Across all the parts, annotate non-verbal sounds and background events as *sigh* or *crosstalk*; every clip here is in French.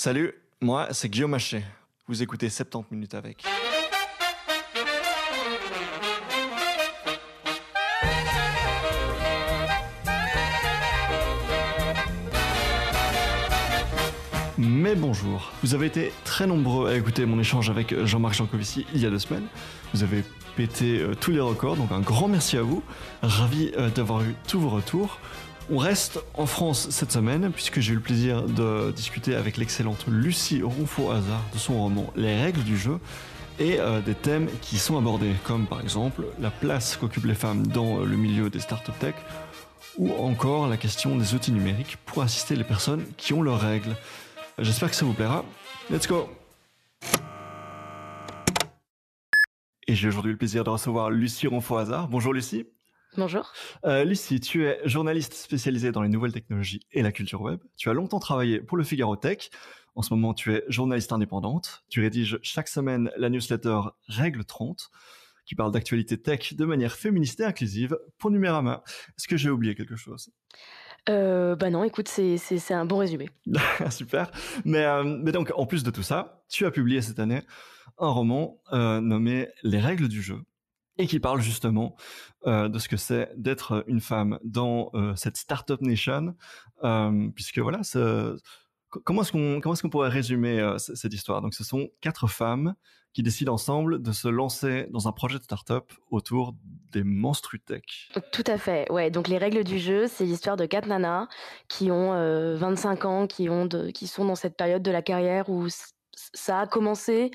Salut, moi c'est Guillaume Maché. Vous écoutez 70 minutes avec. Mais bonjour, vous avez été très nombreux à écouter mon échange avec Jean-Marc Jancovici il y a deux semaines. Vous avez pété euh, tous les records, donc un grand merci à vous. Ravi euh, d'avoir eu tous vos retours. On reste en France cette semaine, puisque j'ai eu le plaisir de discuter avec l'excellente Lucie ronfo hazard de son roman Les règles du jeu et euh, des thèmes qui sont abordés, comme par exemple la place qu'occupent les femmes dans le milieu des start-up tech ou encore la question des outils numériques pour assister les personnes qui ont leurs règles. J'espère que ça vous plaira. Let's go Et j'ai aujourd'hui le plaisir de recevoir Lucie ronfo hazard Bonjour Lucie Bonjour. Euh, Lucie, tu es journaliste spécialisée dans les nouvelles technologies et la culture web. Tu as longtemps travaillé pour le Figaro Tech. En ce moment, tu es journaliste indépendante. Tu rédiges chaque semaine la newsletter Règle 30 qui parle d'actualité tech de manière féministe et inclusive pour Numérama. Est-ce que j'ai oublié quelque chose Ben non, écoute, c'est un bon résumé. *laughs* Super. Euh, mais, donc, en plus de tout ça, tu as publié cette année un roman euh, nommé Les règles du jeu, et qui parle justement euh, de ce que c'est d'être une femme dans euh, cette startup nation, euh, puisque voilà, ce, comment est-ce qu'on comment est-ce qu'on pourrait résumer cette histoire Donc, ce sont quatre femmes qui décident ensemble de se lancer dans un projet de startup autour des tech. Tout à fait, ouais. Donc les règles du jeu, c'est l'histoire de quatre nanas qui ont 25 ans, qui ont de, qui sont dans cette période de la carrière où ça a commencé,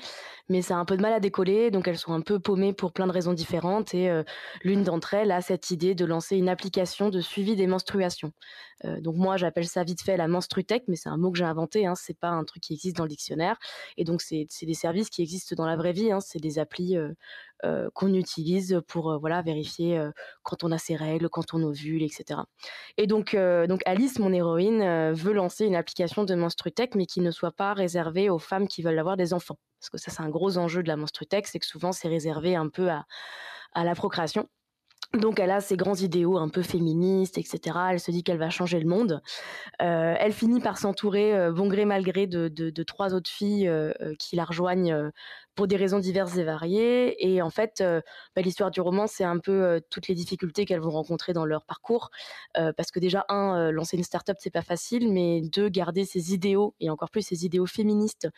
mais ça a un peu de mal à décoller, donc elles sont un peu paumées pour plein de raisons différentes. Et euh, l'une d'entre elles a cette idée de lancer une application de suivi des menstruations. Euh, donc moi, j'appelle ça vite fait la menstrutech, mais c'est un mot que j'ai inventé. Hein, c'est pas un truc qui existe dans le dictionnaire. Et donc c'est des services qui existent dans la vraie vie. Hein, c'est des applis euh, qu'on utilise pour voilà vérifier quand on a ses règles, quand on ovule, etc. Et donc donc Alice, mon héroïne, veut lancer une application de menstrutech, mais qui ne soit pas réservée aux femmes qui veulent avoir des enfants parce que ça c'est un gros enjeu de la monstrutex, c'est que souvent c'est réservé un peu à, la procréation. Donc elle a ses grands idéaux un peu féministes, etc. Elle se dit qu'elle va changer le monde. Euh, elle finit par s'entourer, euh, bon gré mal gré, de, trois autres filles euh, qui la rejoignent pour des raisons diverses et variées. Et en fait, bah, l'histoire du roman, c'est un peu toutes les difficultés qu'elles vont rencontrer dans leur parcours. parce que déjà, un, lancer une start-up, c'est pas facile, mais deux, garder ses idéaux, et encore plus ses idéaux féministes,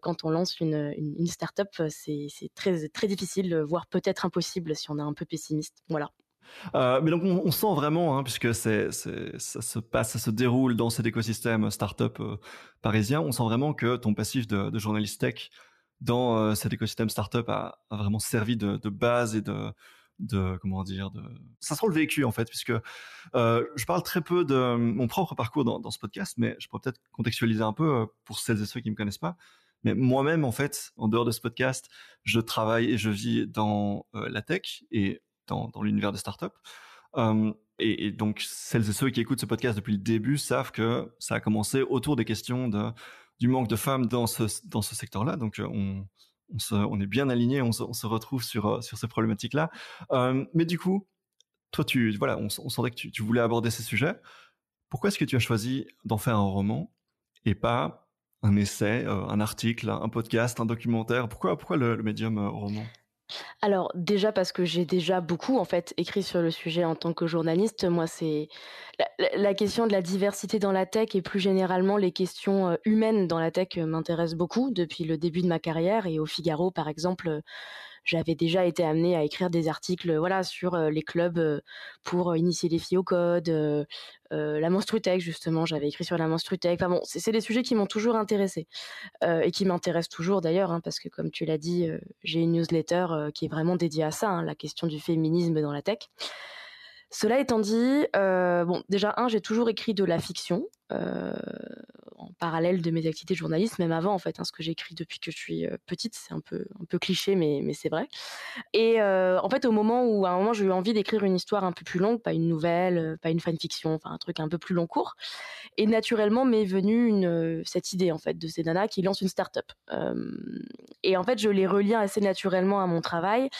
quand on lance une, une, start-up, c'est très, difficile, voire peut-être impossible si on est un peu pessimiste. Voilà. Euh, mais donc on, sent vraiment, hein, puisque ça se passe, ça se déroule dans cet écosystème startup up parisien, on sent vraiment que ton passif de journaliste tech dans euh, cet écosystème startup a, vraiment servi de, base et de, de comment dire de ça sera le vécu en fait puisque euh, je parle très peu de euh, mon propre parcours dans, ce podcast mais je pourrais peut-être contextualiser un peu pour celles et ceux qui me connaissent pas mais moi-même en fait en dehors de ce podcast je travaille et je vis dans la tech et dans, l'univers des startups hum, et, donc celles et ceux qui écoutent ce podcast depuis le début savent que ça a commencé autour des questions de du manque de femmes dans ce, dans ce secteur-là. Donc, euh, on, est bien aligné, on, se retrouve sur, euh, sur ces problématiques-là. Euh, mais du coup, toi, tu, voilà, on, sentait que tu, voulais aborder ces sujets. Pourquoi est-ce que tu as choisi d'en faire un roman et pas un essai, un article, un podcast, un documentaire Pourquoi, pourquoi le médium roman alors déjà parce que j'ai déjà beaucoup en fait écrit sur le sujet en tant que journaliste. Moi, c'est la, question de la diversité dans la tech et plus généralement les questions euh, humaines dans la tech euh, m'intéressent beaucoup depuis le début de ma carrière et au Figaro par exemple. Euh, j'avais déjà été amenée à écrire des articles voilà sur les clubs pour initier les filles au code euh, la tech justement j'avais écrit sur la menstrutech enfin bon c'est des sujets qui m'ont toujours intéressée et qui m'intéressent toujours d'ailleurs hein, parce que comme tu l'as dit j'ai une newsletter qui est vraiment dédiée à ça hein, la question du féminisme dans la tech cela étant dit, bon, déjà un, j'ai toujours écrit de la fiction, euh, en parallèle de mes activités de journaliste, même avant en fait, hein, ce que j'écris depuis que je suis euh, petite, c'est un peu un peu cliché, mais mais c'est vrai. Et euh, en fait, au moment où à un moment j'ai eu envie d'écrire une histoire un peu plus longue, pas une nouvelle, pas une fanfiction, enfin un truc un peu plus long court, et naturellement m'est venue une, cette idée en fait de ces qui lance une start-up. et en fait, je les relie assez naturellement à mon travail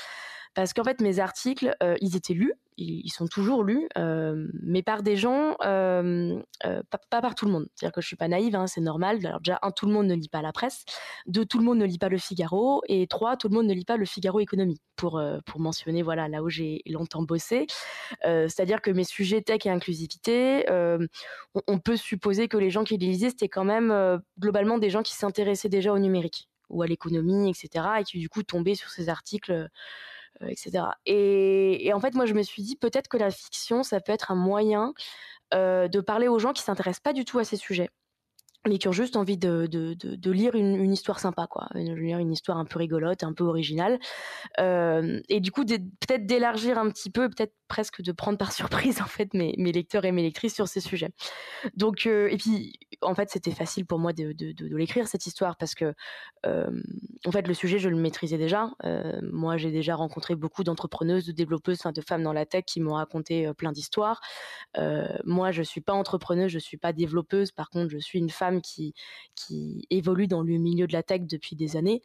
parce qu'en fait mes articles, ils étaient lus ils, sont toujours lus, euh, mais par des gens, euh, euh, pas, par tout le monde. C'est-à-dire que je suis pas naïve, hein, c'est normal. Alors déjà, un, tout le monde ne lit pas la presse. Deux, tout le monde ne lit pas Le Figaro. Et trois, tout le monde ne lit pas Le Figaro Économie. Pour pour mentionner, voilà, là où j'ai longtemps bossé. C'est-à-dire que mes sujets tech et inclusivité, on, on, peut supposer que les gens qui les lisaient, c'était quand même globalement des gens qui s'intéressaient déjà au numérique ou à l'économie, etc. Et qui du coup tombaient sur ces articles euh, etc. Et, en fait, moi, je me suis dit peut-être que la fiction, ça peut être un moyen euh, de parler aux gens qui s'intéressent pas du tout à ces sujets mais qui ont juste envie de, lire une, histoire sympa, quoi. Une, lire une histoire un peu rigolote, un peu originale. Euh, et du coup, peut-être d'élargir un petit peu, peut-être presque de prendre par *laughs* surprise en fait mes, mes lecteurs et mes lectrices sur ces sujets. Donc euh, et puis en fait c'était facile pour moi de, l'écrire cette histoire parce que euh, en fait le sujet je le maîtrisais déjà. Euh, moi j'ai déjà rencontré beaucoup d'entrepreneuses, de développeuses, enfin de femmes dans la tech qui m'ont raconté plein d'histoires. moi je suis pas entrepreneuse, je suis pas développeuse. Par contre je suis une femme qui qui évolue dans le milieu de la tech depuis des années.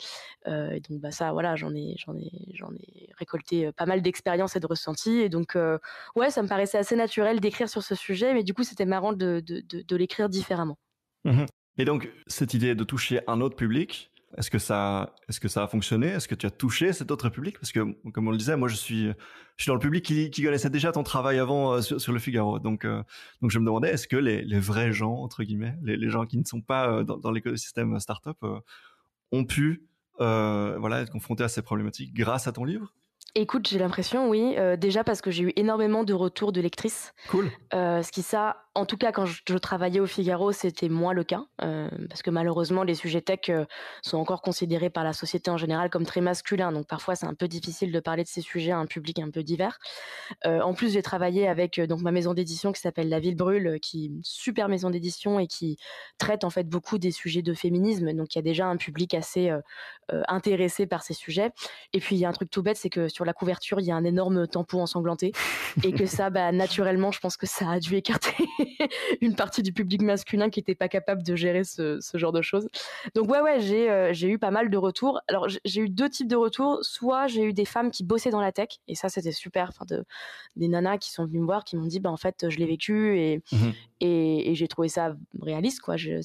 et donc bah ça voilà j'en ai j'en ai j'en ai récolté pas mal d'expériences et de ressentis et donc ouais, ça me paraissait assez naturel d'écrire sur ce sujet, mais du coup, c'était marrant de, l'écrire différemment. Mhm. Et donc, cette idée de toucher un autre public, est-ce que ça, est que ça a fonctionné Est-ce que tu as touché cet autre public Parce que, comme on le disait, moi, je suis, je suis dans le public qui, connaissait déjà ton travail avant euh, sur, le Figaro. Donc, euh, donc, je me demandais, est-ce que les, vrais gens entre guillemets, les, gens qui ne sont pas euh, dans, dans l'écosystème startup, ont pu, être confrontés à ces problématiques grâce à ton livre Écoute, j'ai l'impression, oui. Euh, déjà parce que j'ai eu énormément de retours de lectrices. Cool. Euh, ce qui, ça, en tout cas, quand je, travaillais au Figaro, c'était moins le cas, euh, parce que malheureusement, les sujets tech euh, sont encore considérés par la société en général comme très masculins, donc parfois c'est un peu difficile de parler de ces sujets à un public un peu divers. Euh, en plus, j'ai travaillé avec donc ma maison d'édition qui s'appelle La Ville Brûle, qui est une super maison d'édition et qui traite en fait beaucoup des sujets de féminisme, donc il y a déjà un public assez intéressé par ces sujets. Et puis il y a un truc tout bête, c'est que sur la couverture, il y a un énorme tampon ensanglanté, et que ça, bah, naturellement, je pense que ça a dû écarter *laughs* une partie du public masculin qui n'était pas capable de gérer ce, ce, genre de choses. Donc ouais, ouais, j'ai euh, eu pas mal de retours. Alors j'ai eu deux types de retours. Soit j'ai eu des femmes qui bossaient dans la tech, et ça c'était super, enfin de, des nanas qui sont venues me voir, qui m'ont dit, bah en fait je l'ai vécu et, mhm. et, j'ai trouvé ça réaliste, quoi. Je,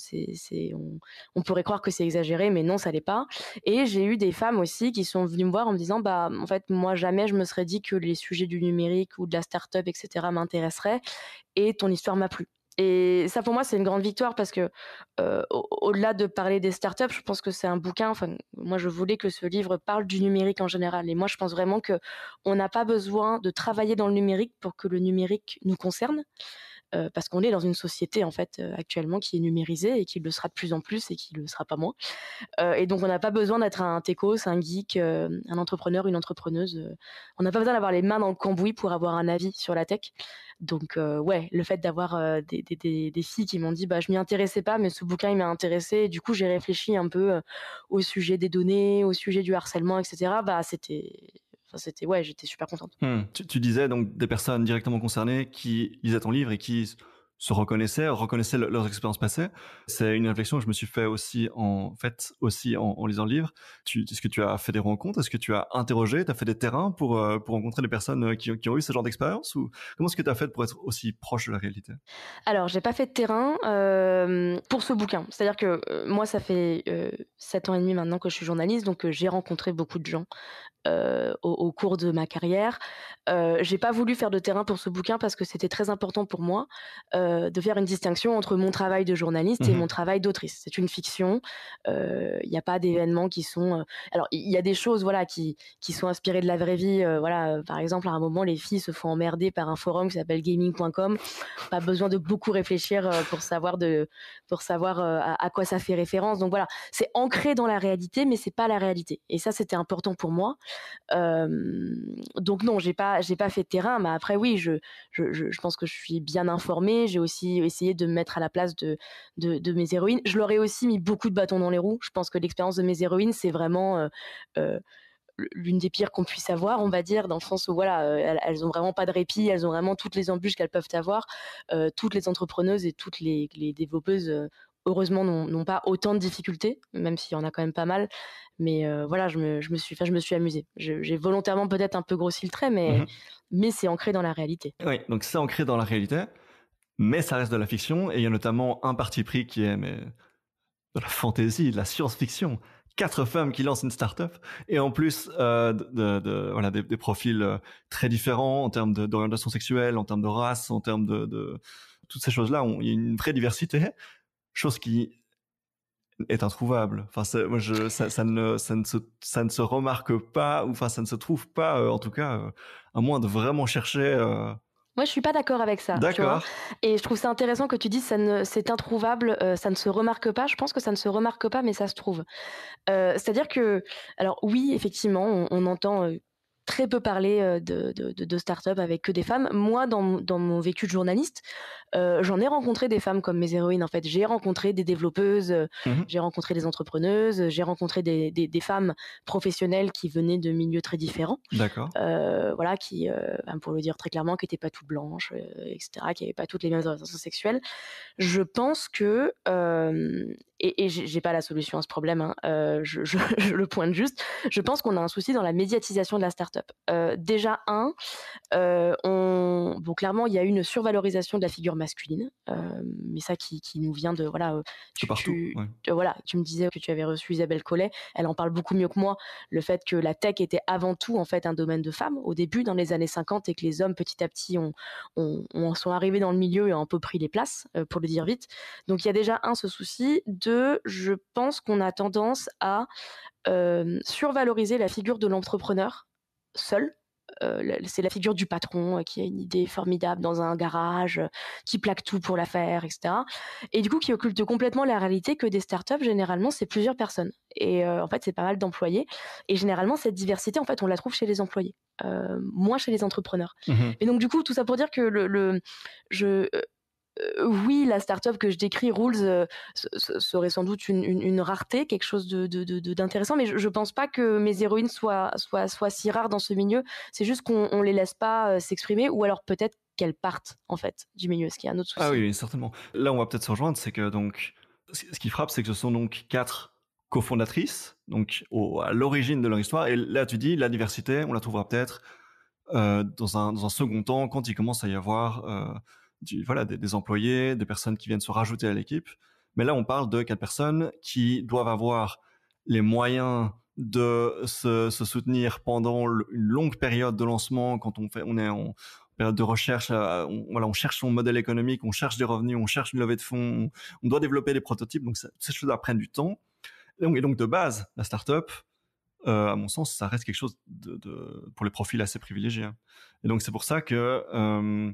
on, pourrait croire que c'est exagéré, mais non, ça l'est pas. Et j'ai eu des femmes aussi qui sont venues me voir en me disant, bah en fait moi jamais je me serais dit que les sujets du numérique ou de la start-up, etc. m'intéresseraient. Et ton histoire et ça, pour moi, c'est une grande victoire parce que, euh, au-delà de parler des startups, je pense que c'est un bouquin. Enfin, moi, je voulais que ce livre parle du numérique en général. Et moi, je pense vraiment que on n'a pas besoin de travailler dans le numérique pour que le numérique nous concerne. Euh, parce qu'on est dans une société en fait euh, actuellement qui est numérisée et qui le sera de plus en plus et qui le sera pas moins. Euh, et donc on n'a pas besoin d'être un techos, un geek, un entrepreneur, une entrepreneuse. on n'a pas besoin d'avoir les mains dans le cambouis pour avoir un avis sur la tech. Donc ouais, le fait d'avoir des, filles qui m'ont dit bah je m'y intéressais pas, mais ce bouquin il m'a intéressé. du coup j'ai réfléchi un peu au sujet des données, au sujet du harcèlement, etc. Bah c'était c'était ouais, j'étais super contente. Hmm. Tu, tu, disais donc des personnes directement concernées qui lisaient ton livre et qui se reconnaissaient, reconnaissaient leurs expériences passées. C'est une réflexion que je me suis fait aussi en fait aussi en, lisant le livre. Est-ce que tu as fait des rencontres Est-ce que tu as interrogé Tu as fait des terrains pour euh, pour rencontrer des personnes euh, qui, ont eu ce genre d'expérience ou comment est-ce que tu as fait pour être aussi proche de la réalité Alors, j'ai pas fait de terrain euh, pour ce bouquin. C'est-à-dire que moi, ça fait sept ans et demi maintenant que je suis journaliste, donc j'ai rencontré beaucoup de gens au, cours de ma carrière. j'ai pas voulu faire de terrain pour ce bouquin parce que c'était très important pour moi. Euh, euh, de faire une distinction entre mon travail de journaliste et mmh mon travail d'autrice. C'est une fiction. Il euh, n'y a pas d'événements qui sont. Euh, alors, il y a des choses, voilà, qui qui sont inspirées de la vraie vie. voilà, par exemple, à un moment, les filles se font emmerder par un forum qui s'appelle gaming.com. Pas besoin de beaucoup réfléchir pour savoir de pour savoir à, quoi ça fait référence. Donc voilà, c'est ancré dans la réalité, mais c'est pas la réalité. Et ça, c'était important pour moi. donc non, j'ai pas j'ai pas fait de terrain, mais après oui, je, je, je pense que je suis bien informée j'ai aussi essayé de me mettre à la place de, de, mes héroïnes. Je leur ai aussi mis beaucoup de bâtons dans les roues. Je pense que l'expérience de mes héroïnes, c'est vraiment euh, euh, l'une des pires qu'on puisse avoir, on va dire, dans le sens où voilà, euh, elles, n'ont ont vraiment pas de répit, elles ont vraiment toutes les embûches qu'elles peuvent avoir. toutes les entrepreneuses et toutes les, développeuses, heureusement, n'ont pas autant de difficultés, même s'il y en a quand même pas mal. Mais voilà, je me, suis, je me suis amusée. J'ai volontairement peut-être un peu grossi le trait, mais, mmh mais c'est ancré dans la réalité. Oui, donc c'est ancré dans la réalité mais ça reste de la fiction, et il y a notamment un parti pris qui est de la fantaisie, de la science-fiction. Quatre femmes qui lancent une start-up, et en plus euh, de, voilà, des, profils euh, très différents en termes d'orientation sexuelle, en termes de race, en termes de, toutes ces choses-là, il y a une vraie diversité, chose qui est introuvable. Enfin, ça, moi, je, ça, ne, ça, ne se, remarque pas, ou enfin, ça ne se trouve pas, euh, en tout cas, à moins de vraiment chercher moi, je suis pas d'accord avec ça. D'accord. Et je trouve ça intéressant que tu dises ça c'est introuvable, euh, ça ne se remarque pas. Je pense que ça ne se remarque pas, mais ça se trouve. Euh, c'est-à-dire que, alors oui, effectivement, on entend euh, très peu parlé euh, de, de, start-up avec que des femmes. Moi, dans, mon vécu de journaliste, euh, j'en ai rencontré des femmes comme mes héroïnes. En fait, j'ai rencontré des développeuses, euh, mmh j'ai rencontré des entrepreneuses, j'ai rencontré des, femmes professionnelles qui venaient de milieux très différents. D'accord. voilà, qui, ben, pour le dire très clairement, qui n'étaient pas toutes blanches, etc., qui n'avaient pas toutes les mêmes orientations sexuelles. Je pense que et, et j'ai pas la solution à ce problème. Hein. Euh, *laughs* je, le pointe juste. Je pense qu'on a un souci dans la médiatisation de la startup. Euh, déjà un, euh, on, bon clairement il y a une survalorisation de la figure masculine, euh, mais ça qui, nous vient de voilà. Tu, partout. tu, voilà, tu me disais que tu avais reçu Isabelle Collet. Elle en parle beaucoup mieux que moi. Le fait que la tech était avant tout en fait un domaine de femmes au début dans les années 50 et que les hommes petit à petit sont arrivés dans le milieu et ont un peu pris les places pour le dire vite. Donc il y a déjà un ce souci de je pense qu'on a tendance à euh, survaloriser la figure de l'entrepreneur seul. Euh, c'est la figure du patron euh, qui a une idée formidable dans un garage, qui plaque tout pour la faire, etc. Et du coup, qui occulte complètement la réalité que des startups, généralement, c'est plusieurs personnes. Et en fait, c'est pas mal d'employés. Et généralement, cette diversité, en fait, on la trouve chez les employés, moins chez les entrepreneurs. Mmh et donc, du coup, tout ça pour dire que le, le je, euh, oui, la start startup que je décris, Rules, euh, serait sans doute une, rareté, quelque chose d'intéressant, de, de, mais je ne pense pas que mes héroïnes soient, soient, soient si rares dans ce milieu. C'est juste qu'on ne les laisse pas euh, s'exprimer, ou alors peut-être qu'elles partent, en fait, du milieu, ce qui est un autre ah souci. Ah oui, certainement. Là, on va peut-être se rejoindre, c'est que donc, ce qui frappe, c'est que ce sont donc quatre cofondatrices, donc à l'origine de leur histoire, et là, tu dis, la diversité, on la trouvera peut-être dans, un, second temps, quand il commence à y avoir voilà, des, employés, des personnes qui viennent se rajouter à l'équipe. Mais là, on parle de quatre personnes qui doivent avoir les moyens de se, soutenir pendant une longue période de lancement quand on fait, on est en, période de recherche, euh, on, voilà, on cherche son modèle économique, on cherche des revenus, on cherche une levée de fonds, on, doit développer des prototypes, donc ces choses-là prennent du temps. Et donc, de base, la startup, euh, à mon sens, ça reste quelque chose de, pour les profils assez privilégiés. Hein. Et donc c'est pour ça que euh,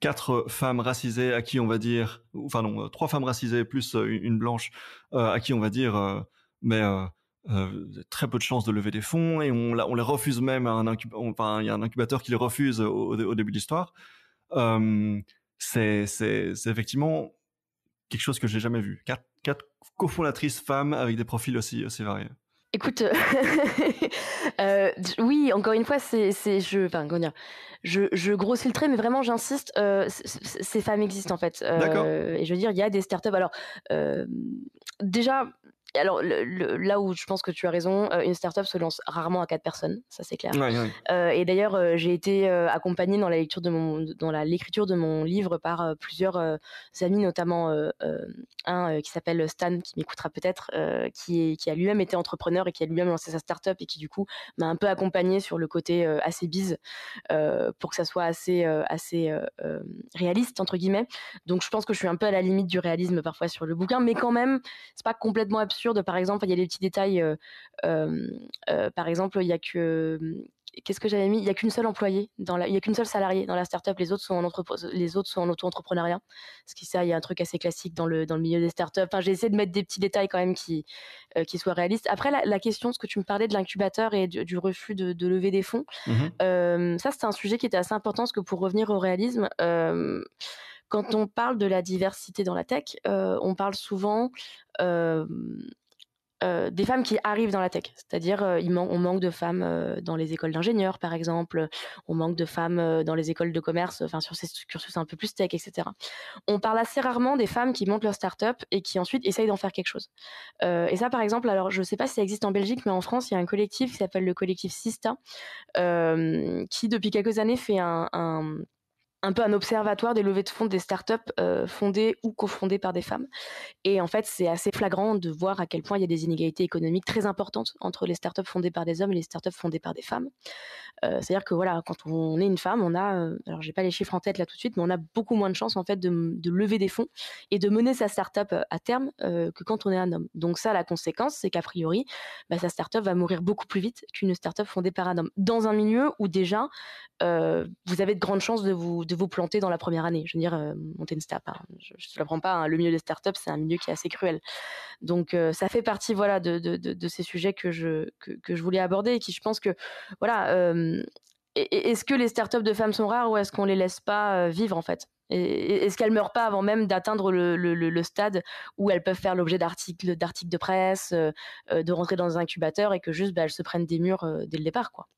quatre femmes racisées à qui on va dire, enfin non, euh, trois femmes racisées plus euh, une blanche euh, à qui on va dire, mais très peu de chances de lever des fonds et on, on les refuse même à un Enfin, il y a un incubateur qui les refuse au, début de l'histoire. Hum, c'est effectivement quelque chose que j'ai jamais vu. Quatre, quatre cofondatrices femmes avec des profils aussi, aussi variés. Écoute, euh, *laughs* euh, oui, encore une fois, c'est, je, enfin, comment je, grossis le trait, mais vraiment, j'insiste, euh, ces femmes existent en fait. Et je veux dire, il y a des startups. Alors, déjà, alors là où je pense que tu as raison, euh, une startup se lance rarement à quatre personnes, ça c'est clair. Euh, et d'ailleurs, euh, j'ai été accompagnée dans la lecture de mon, dans la l'écriture de mon livre par plusieurs amis, notamment un qui s'appelle Stan, qui m'écoutera peut-être, qui, qui a lui-même été entrepreneur et qui a lui-même lancé sa startup et qui du coup m'a un peu accompagnée sur le côté assez bise pour que ça soit assez assez réaliste entre guillemets. Donc je pense que je suis un peu à la limite du réalisme parfois sur le bouquin, mais quand même, c'est pas complètement absurde de, Par exemple, il y a des petits détails. Euh, euh, euh, par exemple, il y a que qu'est-ce que j'avais mis Il n'y a qu'une seule employée, dans la, il y a qu'une seule salariée dans la startup, les autres sont en, les autres sont en auto-entrepreneuriat. Ce qui, ça, il y a un truc assez classique dans le, dans le milieu des startups. Enfin, j'ai essayé de mettre des petits détails quand même qui, qui soient réalistes. Après, la, question, ce que tu me parlais de l'incubateur et du, refus de, lever des fonds, mmh ça, c'était un sujet qui était assez important parce que pour revenir au réalisme, euh, quand on parle de la diversité dans la tech, euh, on parle souvent euh, euh, des femmes qui arrivent dans la tech. C'est-à-dire, on manque de femmes dans les écoles d'ingénieurs, par exemple. On manque de femmes dans les écoles de commerce, enfin, sur ces cursus un peu plus tech, etc. On parle assez rarement des femmes qui montent leur start-up et qui ensuite essayent d'en faire quelque chose. et ça, par exemple, alors, je sais pas si ça existe en Belgique, mais en France, il y a un collectif qui s'appelle le collectif Sista, qui, depuis quelques années, fait un un peu un observatoire des levées de fonds des startups euh, fondées ou cofondées par des femmes. Et en fait, c'est assez flagrant de voir à quel point il y a des inégalités économiques très importantes entre les startups fondées par des hommes et les startups fondées par des femmes. Euh, c'est-à-dire que voilà, quand on est une femme, on a, euh, alors j'ai pas les chiffres en tête là tout de suite, mais on a beaucoup moins de chances en fait de, lever des fonds et de mener sa startup à terme que quand on est un homme. Donc ça, la conséquence, c'est qu'a priori, bah, sa startup va mourir beaucoup plus vite qu'une startup fondée par un homme dans un milieu où déjà vous avez de grandes chances de vous de vous planter dans la première année. Je veux dire, euh, monter une startup, je ne prends pas. Hein. le milieu des startups, c'est un milieu qui est assez cruel. Donc, euh, ça fait partie, voilà, de, ces sujets que je que, je voulais aborder et qui, je pense que, voilà, euh, est-ce que les startups de femmes sont rares ou est-ce qu'on les laisse pas vivre en fait Est-ce qu'elles meurent pas avant même d'atteindre le, stade où elles peuvent faire l'objet d'articles, d'articles de presse, de rentrer dans un incubateur et que juste bah, elles se prennent des murs dès le départ quoi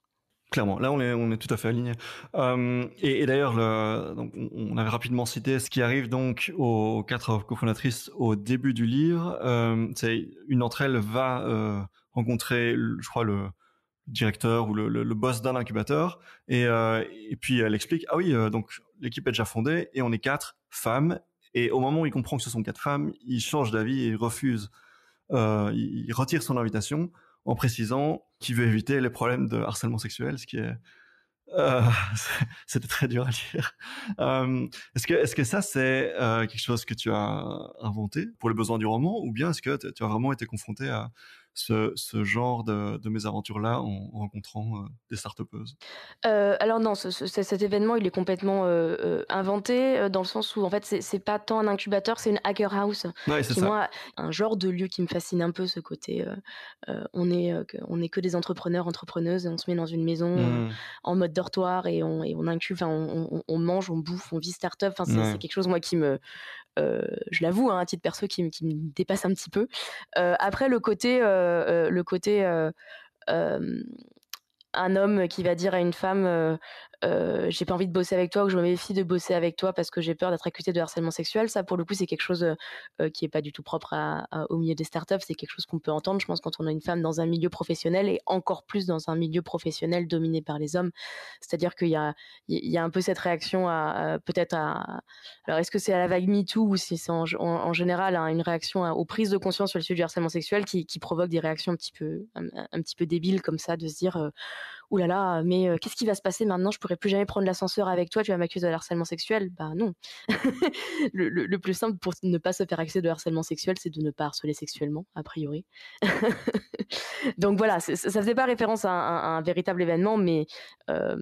Clairement, là on est, on est tout à fait aligné. Euh, et, d'ailleurs, on avait rapidement cité ce qui arrive donc aux quatre cofondatrices au début du livre. Euh, c'est une d'entre elles va euh, rencontrer, je crois le directeur ou le, boss d'un incubateur, et, puis elle explique ah oui donc l'équipe est déjà fondée et on est quatre femmes. Et au moment où il comprend que ce sont quatre femmes, il change d'avis et il refuse, il retire son invitation en précisant qu'il veut éviter les problèmes de harcèlement sexuel, ce qui est euh, *laughs* c'était très dur à lire. Euh, est-ce que est que ça c'est euh, quelque chose que tu as inventé pour les besoins du roman ou bien est-ce que tu as vraiment été confronté à ce, genre de, de aventures là en, rencontrant euh, des start euh, Alors non, cet événement, il est complètement euh, inventé dans le sens où en fait, c'est pas tant un incubateur, c'est une hacker house. c'est moi un genre de lieu qui me fascine un peu, ce côté. on est on que des entrepreneurs, entrepreneuses, et on se met dans une maison mmh. en mode dortoir et on, on incube, on, on, on, mange, on bouffe, on vit start-up. Enfin, c'est quelque chose, moi, qui me, euh, je l'avoue, un hein, titre perso qui, qui, me dépasse un petit peu. Euh, après, le côté, euh, le côté un homme qui va dire à une femme euh, j'ai pas envie de bosser avec toi ou je me méfie de bosser avec toi parce que j'ai peur d'être accusé de harcèlement sexuel. Ça, pour le coup, c'est quelque chose euh, euh, qui est pas du tout propre au milieu des startups. C'est quelque chose qu'on peut entendre, je pense, quand on a une femme dans un milieu professionnel et encore plus dans un milieu professionnel dominé par les hommes. C'est-à-dire qu'il y a, il y a un peu cette réaction à, peut-être à. Alors, est-ce que c'est à la vague MeToo ou si c'est en, général une réaction aux prises de conscience sur le sujet du harcèlement sexuel qui, provoque des réactions un petit peu, un, petit peu débiles comme ça, de se dire. Ouh là là, mais qu'est-ce qui va se passer maintenant Je pourrai plus jamais prendre l'ascenseur avec toi, tu vas m'accuser de harcèlement sexuel. Bah non. *laughs* le, plus simple pour ne pas se faire accuser de harcèlement sexuel, c'est de ne pas harceler sexuellement, a priori. *laughs* Donc voilà, ça faisait pas référence à un, véritable événement, mais euh,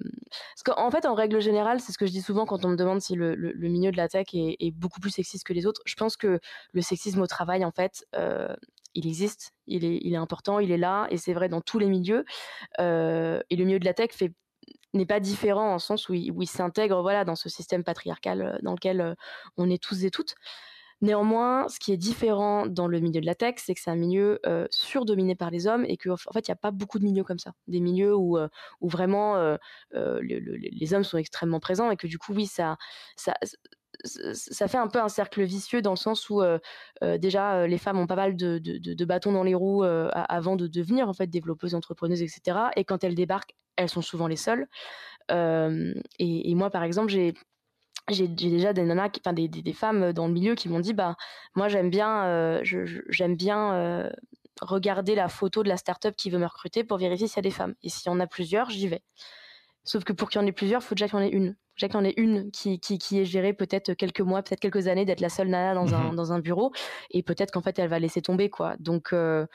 fait, en règle générale, c'est ce que je dis souvent quand on me demande si le, milieu de l'attaque est, beaucoup plus sexiste que les autres. Je pense que le sexisme au travail, en fait, il existe, il est, important, il est là, et c'est vrai dans tous les milieux. et le milieu de la tech n'est pas différent en sens où il, il s'intègre voilà dans ce système patriarcal dans lequel on est tous et toutes. Néanmoins, ce qui est différent dans le milieu de la tech, c'est que c'est un milieu surdominé par les hommes et qu'en en fait, il n'y a pas beaucoup de milieux comme ça. Des milieux où, vraiment euh, les hommes sont extrêmement présents et que du coup, oui, ça, ça fait un peu un cercle vicieux dans le sens où déjà les femmes ont pas mal de, bâtons dans les roues avant de devenir en fait développeuses, entrepreneuses, etc. Et quand elles débarquent, elles sont souvent les seules. Et, moi, par exemple, j'ai j'ai déjà des nanas, enfin des, des, femmes dans le milieu qui m'ont dit bah moi j'aime bien j'aime bien regarder la photo de la start-up qui veut me recruter pour vérifier s'il y a des femmes et s'il y en a plusieurs j'y vais sauf que pour qu'il y en ait plusieurs il faut déjà qu'il y en ait une j'ai qu'il en est une qui, est gérée peut-être quelques mois, peut-être quelques années d'être la seule nana dans, un, mmh bureau. Et peut-être qu'en fait, elle va laisser tomber, quoi. Donc, euh,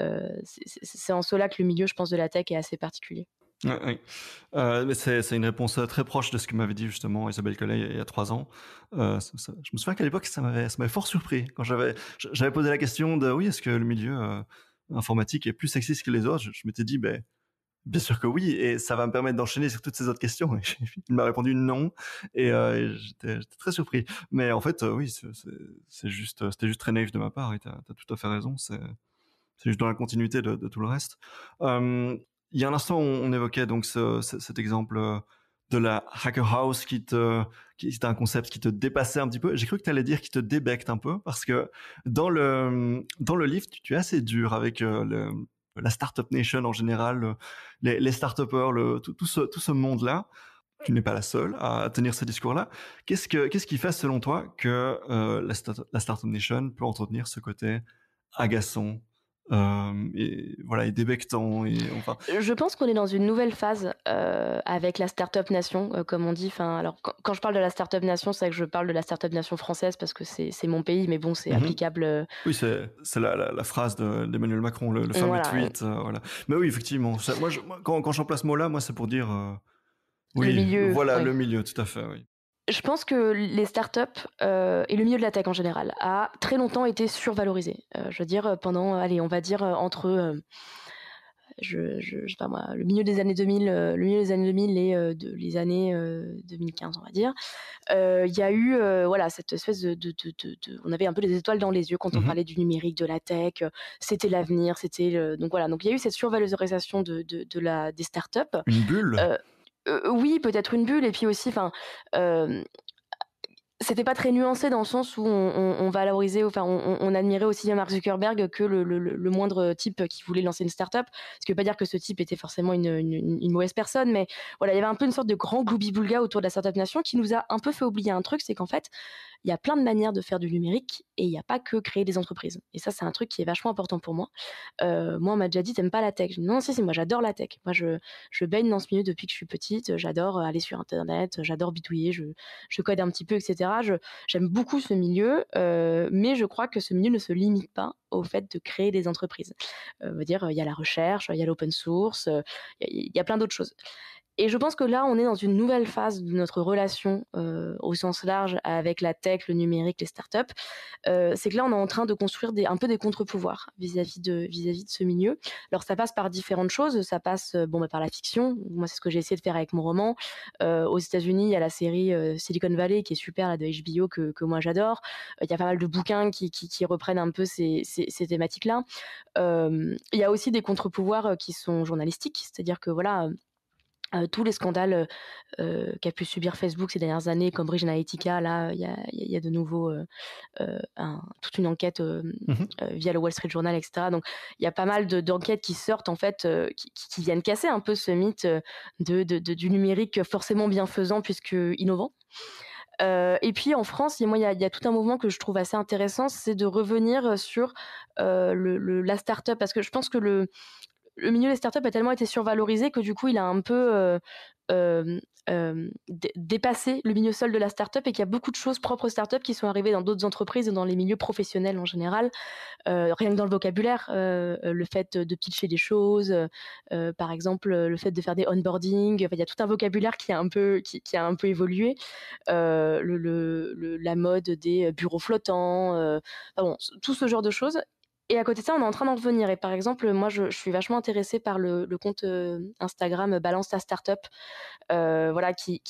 euh, c'est en cela que le milieu, je pense, de la tech est assez particulier. Oui, euh, c'est une réponse très proche de ce que m'avait dit justement Isabelle Collet il y a trois ans. je me souviens qu'à l'époque, ça m'avait fort surpris quand j'avais posé la question de oui, est-ce que le milieu informatique est plus sexiste que les autres Je, m'étais dit, ben, Bien sûr que oui, et ça va me permettre d'enchaîner sur toutes ces autres questions. *laughs* Il m'a répondu non, et euh, j'étais très surpris. Mais en fait, euh, oui, c'est juste, euh, c'était juste très naïf de ma part, et tu as, tout à fait raison, c'est juste dans la continuité de, tout le reste. il y a un instant, on, on évoquait donc cet exemple de la Hacker House qui qui était un concept qui te dépassait un petit peu. J'ai cru que tu allais dire qui te débecte un peu parce que dans le, dans le livre, tu, tu es assez dur avec le, la startup nation en général, les, les tout, ce, monde-là. Tu n'es pas la seule à tenir ce discours-là. Qu'est-ce qui fait selon toi que euh, la startup nation peut entretenir ce côté agaçant, euh, et voilà, et débectant. enfin... Euh, je pense qu'on est dans une nouvelle phase euh, avec la Startup Nation, comme on dit. Enfin, alors, quand, je parle de la Startup Nation, c'est vrai que je parle de la Startup Nation française parce que c'est mon pays, mais bon, c'est mhm. applicable. Oui, c'est la, phrase d'Emmanuel Macron, le, fameux tweet. voilà. Mais oui, effectivement. moi, quand, quand ce mot-là, moi, c'est pour dire. oui, le milieu, voilà, le milieu, tout à fait, oui je pense que les startups euh, et le milieu de la tech en général a très longtemps été survalorisé. Euh, je veux dire, pendant, allez, on va dire euh, entre, je, sais pas moi, le milieu des années 2000, le milieu des années 2000 et de, les années 2015, on va dire, il y a eu, voilà, cette espèce de, on avait un peu des étoiles dans les yeux quand on mhm. parlait du numérique, de la tech, c'était l'avenir, c'était, donc voilà, donc il y a eu cette survalorisation de, la des startups. Une bulle. Euh, oui, peut-être une bulle, et puis aussi, enfin, euh, c'était pas très nuancé dans le sens où on, valorisait, enfin, on, admirait aussi Mark Zuckerberg que le, moindre type qui voulait lancer une start-up. Ce qui veut pas dire que ce type était forcément une, mauvaise personne, mais voilà, il y avait un peu une sorte de grand gloobie boulga autour de la start-up nation qui nous a un peu fait oublier un truc, c'est qu'en fait, il y a plein de manières de faire du numérique et il n'y a pas que créer des entreprises. Et ça, c'est un truc qui est vachement important pour moi. Euh, moi, on m'a déjà dit, t'aimes pas la tech. Non, si, c'est moi, j'adore la tech. Moi, je, je baigne dans ce milieu depuis que je suis petite. J'adore aller sur Internet, j'adore bidouiller, je, je code un petit peu, etc j'aime beaucoup ce milieu, euh, mais je crois que ce milieu ne se limite pas au fait de créer des entreprises. Euh, dire, il y a la recherche, il y a l'open source, euh, il y, a plein d'autres choses. Et je pense que là, on est dans une nouvelle phase de notre relation euh, au sens large avec la tech, le numérique, les startups. Euh, c'est que là, on est en train de construire des, un peu des contre-pouvoirs vis-à-vis de, vis-à-vis de ce milieu. Alors, ça passe par différentes choses. Ça passe euh, bon, bah, par la fiction. Moi, c'est ce que j'ai essayé de faire avec mon roman. aux États-Unis, il y a la série Silicon Valley qui est super, là, de HBO, que, que moi j'adore. Il y a pas mal de bouquins qui, qui, reprennent un peu ces, ces thématiques-là. il y a aussi des contre-pouvoirs qui sont journalistiques, c'est-à-dire que voilà euh, tous les scandales euh, euh, qu'a pu subir Facebook ces dernières années, comme Bridge Analytica, là, il y, a, de nouveau toute une enquête mmh via le Wall Street Journal, etc. Donc, il y a pas mal d'enquêtes qui sortent, en fait, qui, viennent casser un peu ce mythe de, du numérique forcément bienfaisant puisque innovant. et puis en France, moi, il y, a tout un mouvement que je trouve assez intéressant, c'est de revenir sur la start-up, parce que je pense que le, le milieu des startups a tellement été survalorisé que du coup, il a un peu euh, euh, euh, dépassé le milieu seul de la startup et qu'il y a beaucoup de choses propres aux startups qui sont arrivées dans d'autres entreprises et dans les milieux professionnels en général. rien que dans le vocabulaire, le fait de pitcher des choses, par exemple le fait de faire des onboarding, il y a tout un vocabulaire qui a un peu, qui, a un peu évolué. Le, la mode des bureaux flottants, tout ce genre de choses. Et à côté de ça, on est en train d'en revenir. Et par exemple, moi, je, suis vachement intéressée par le, compte euh, Instagram euh, Balance ta Startup, euh, voilà, qui,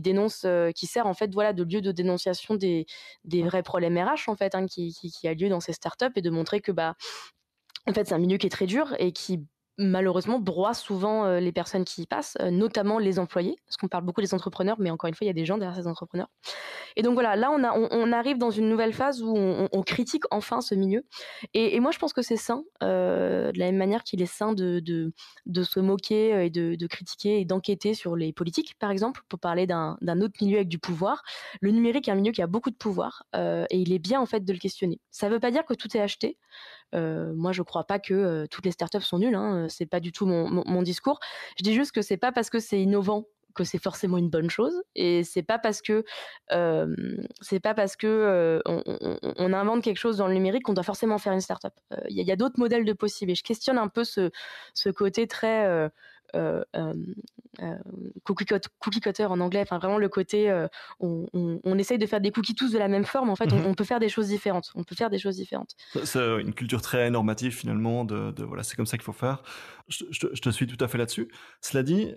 dénonce, qui sert en fait, voilà, de lieu de dénonciation des, vrais problèmes RH en fait, hein, qui, a lieu dans ces startups et de montrer que bah, en fait, c'est un milieu qui est très dur et qui malheureusement broie souvent euh, les personnes qui y passent, euh, notamment les employés, parce qu'on parle beaucoup des entrepreneurs, mais encore une fois, il y a des gens derrière ces entrepreneurs. Et donc voilà, là, on, arrive dans une nouvelle phase où on, critique enfin ce milieu. Et, moi, je pense que c'est sain, euh, de la même manière qu'il est sain de, de, se moquer et de, de critiquer et d'enquêter sur les politiques, par exemple, pour parler d'un autre milieu avec du pouvoir. Le numérique est un milieu qui a beaucoup de pouvoir, et il est bien, en fait, de le questionner. Ça ne veut pas dire que tout est acheté moi, je ne crois pas que toutes les startups sont nulles. Hein, c'est pas du tout mon, discours. Je dis juste que c'est pas parce que c'est innovant que c'est forcément une bonne chose et c'est pas parce que c'est pas parce que on, invente quelque chose dans le numérique qu'on doit forcément faire une startup. Il y a, d'autres modèles de possibles et je questionne un peu ce côté très euh, euh, euh, cookie, cutter en anglais. Enfin, vraiment le côté, on, essaye de faire des cookies tous de la même forme. En fait, on, mhm. peut faire des choses différentes. On peut faire des choses différentes. C'est une culture très normative finalement. De, voilà, c'est comme ça qu'il faut faire. Je, te suis tout à fait là-dessus. Cela dit,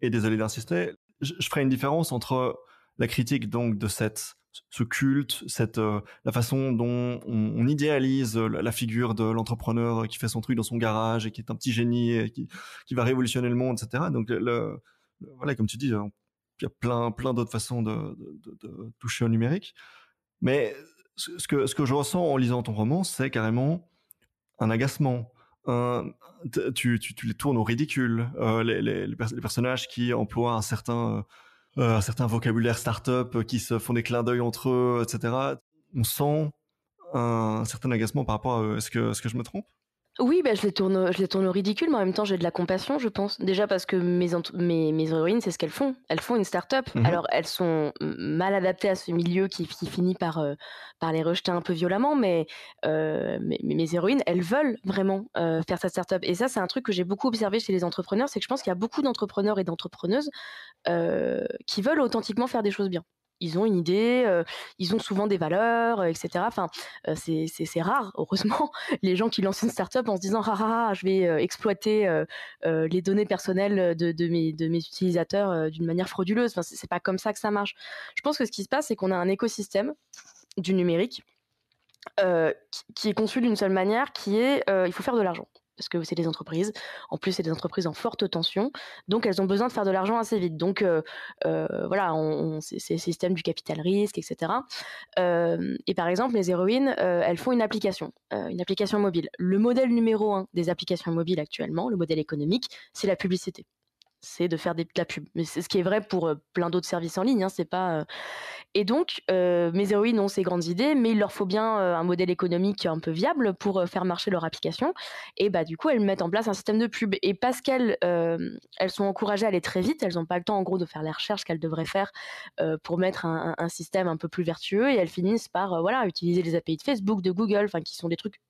et désolé d'insister, je ferai une différence entre la critique donc de cette ce culte, cette euh, la façon dont on, idéalise euh, la figure de l'entrepreneur qui fait son truc dans son garage et qui est un petit génie et qui, va révolutionner le monde, etc. Donc voilà, comme tu dis, euh, il y a plein plein d'autres façons de, toucher au numérique. Mais ce que ce que je ressens en lisant ton roman, c'est carrément un agacement. tu, les tournes au ridicule. les, personnages qui emploient un certain euh, un certain vocabulaire start-up euh, qui se font des clins d'œil entre eux, etc. On sent un certain agacement par rapport à euh, Est-ce que, est-ce que je me trompe oui, ben je les tourne, je les tourne au ridicule, mais en même temps, j'ai de la compassion, je pense. Déjà parce que mes, héroïnes, c'est ce qu'elles font. Elles font une start-up. Mhm. Alors, elles sont mal adaptées à ce milieu qui, finit par, euh, par les rejeter un peu violemment, mais euh, mes, héroïnes, elles veulent vraiment euh, faire cette start-up. Et ça, c'est un truc que j'ai beaucoup observé chez les entrepreneurs, c'est que je pense qu'il y a beaucoup d'entrepreneurs et d'entrepreneuses qui veulent authentiquement faire des choses bien ils ont une idée, ils ont souvent des valeurs, etc. Enfin, c'est, rare, heureusement, *laughs* les gens qui lancent une startup en se disant ah, ah, ah je vais exploiter les données personnelles de, mes, utilisateurs d'une manière frauduleuse. Enfin, c'est, pas comme ça que ça marche. Je pense que ce qui se passe, c'est qu'on a un écosystème du numérique qui, est conçu d'une seule manière, qui est il faut faire de l'argent parce que c'est des entreprises. En plus, c'est des entreprises en forte tension, donc elles ont besoin de faire de l'argent assez vite. Donc euh, euh, voilà, on, c'est le système du capital risque, etc. Euh, et par exemple, les héroïnes, elles font une application, une application mobile. Le modèle numéro un des applications mobiles actuellement, le modèle économique, c'est la publicité c'est de faire des, de la pub. Mais c'est ce qui est vrai pour euh, plein d'autres services en ligne. Hein, c'est pas. Euh. Et donc, euh, mes héroïnes ont ces grandes idées, mais il leur faut bien un modèle économique un peu viable pour faire marcher leur application. Et bah du coup, elles mettent en place un système de pub. Et parce qu'elles elles sont encouragées à aller très vite, elles n'ont pas le temps en gros de faire les recherches qu'elles devraient faire pour mettre un, système un peu plus vertueux. Et elles finissent par voilà utiliser les API de Facebook, de Google, enfin qui sont des trucs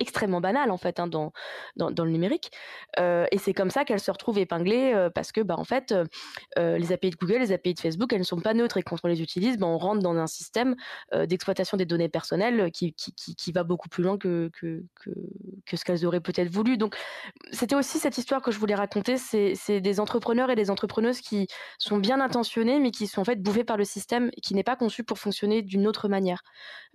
extrêmement banal en fait hein, dans, dans, le numérique et c'est comme ça qu'elles se retrouvent épinglées parce que bah en fait les API de Google les API de Facebook elles ne sont pas neutres et quand on les utilise bah, on rentre dans un système d'exploitation des données personnelles qui, qui, qui, va beaucoup plus loin que que, que, ce qu'elles auraient peut-être voulu donc c'était aussi cette histoire que je voulais raconter c'est des entrepreneurs et des entrepreneuses qui sont bien intentionnés mais qui sont en fait bouffés par le système qui n'est pas conçu pour fonctionner d'une autre manière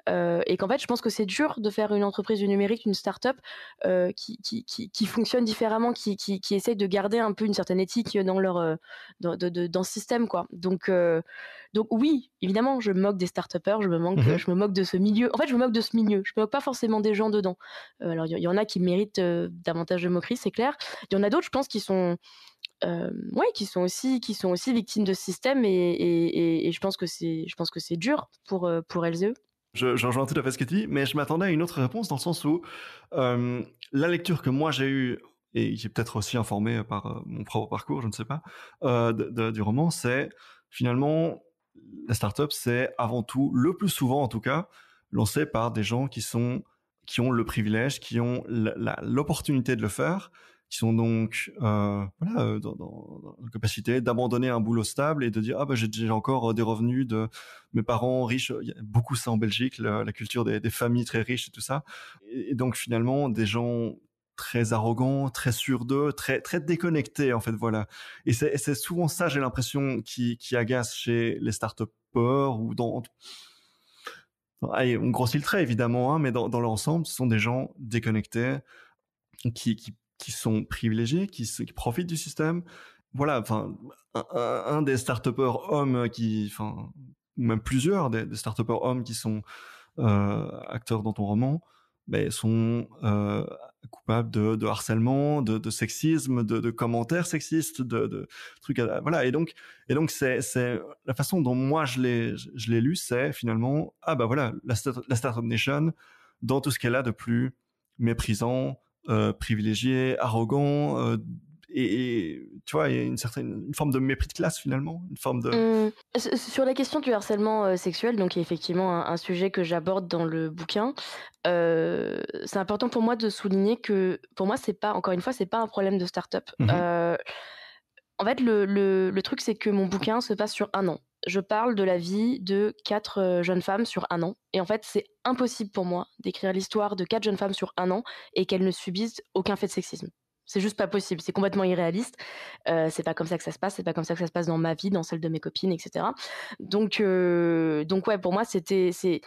et qu'en fait je pense que c'est dur de faire une entreprise du numérique une start-up euh, qui, qui, fonctionnent différemment, qui, qui, essayent de garder un peu une certaine éthique dans leur euh, dans, ce système quoi. Donc euh, donc oui, évidemment, je me moque des start-upers, je me mmh je me moque de ce milieu. En fait, je me moque de ce milieu. Je me moque pas forcément des gens dedans. alors il y, en a qui méritent davantage de moquerie, c'est clair. Il y en a d'autres, je pense, qui sont ouais, qui sont aussi qui sont aussi victimes de ce système et, je pense que c'est je pense que c'est dur pour pour elles et eux je, je, rejoins tout à fait ce que tu dis, mais je m'attendais à une autre réponse dans le sens où euh, la lecture que moi j'ai eue, et qui est peut-être aussi informée par euh, mon propre parcours, je ne sais pas, euh, du roman, c'est finalement, la start-up, c'est avant tout, le plus souvent en tout cas, lancée par des gens qui sont qui ont le privilège, qui ont l'opportunité de le faire, qui sont donc euh, voilà euh, dans, la capacité d'abandonner un boulot stable et de dire ah ben j'ai encore euh, des revenus de mes parents riches il y a beaucoup ça en Belgique la, culture des, familles très riches et tout ça et, donc finalement des gens très arrogants très sûrs d'eux très très déconnectés en fait voilà et c'est souvent ça j'ai l'impression qui agace chez les start upers ou dans on grossit le trait évidemment, hein, mais dans, l'ensemble, ce sont des gens déconnectés qui, qui qui sont privilégiés, qui, profitent du système. Voilà, enfin, un, des start hommes qui, enfin, même plusieurs des, des start hommes qui sont euh, acteurs dans ton roman, mais ben, sont euh, coupables de, harcèlement, de, sexisme, de, commentaires sexistes, de, trucs, à, voilà. Et donc, et donc c'est, c'est la façon dont moi je l'ai, je lu, c'est finalement ah bah ben voilà, la, la startup nation dans tout ce qu'elle a de plus méprisant, euh, privilégié, arrogant, euh, et, tu vois, il y a une certaine une forme de mépris de classe finalement, une forme de. Mmh. Sur la question du harcèlement euh, sexuel, donc qui est effectivement un, sujet que j'aborde dans le bouquin, c'est important pour moi de souligner que pour moi c'est pas encore une fois c'est pas un problème de start-up. Mmh en fait, le truc, c'est que mon bouquin se passe sur un an je parle de la vie de quatre euh, jeunes femmes sur un an. Et en fait, c'est impossible pour moi d'écrire l'histoire de quatre jeunes femmes sur un an et qu'elles ne subissent aucun fait de sexisme. C'est juste pas possible, c'est complètement irréaliste. Euh, c'est pas comme ça que ça se passe, c'est pas comme ça que ça se passe dans ma vie, dans celle de mes copines, etc. Donc, euh, donc ouais, pour moi, c'était c'est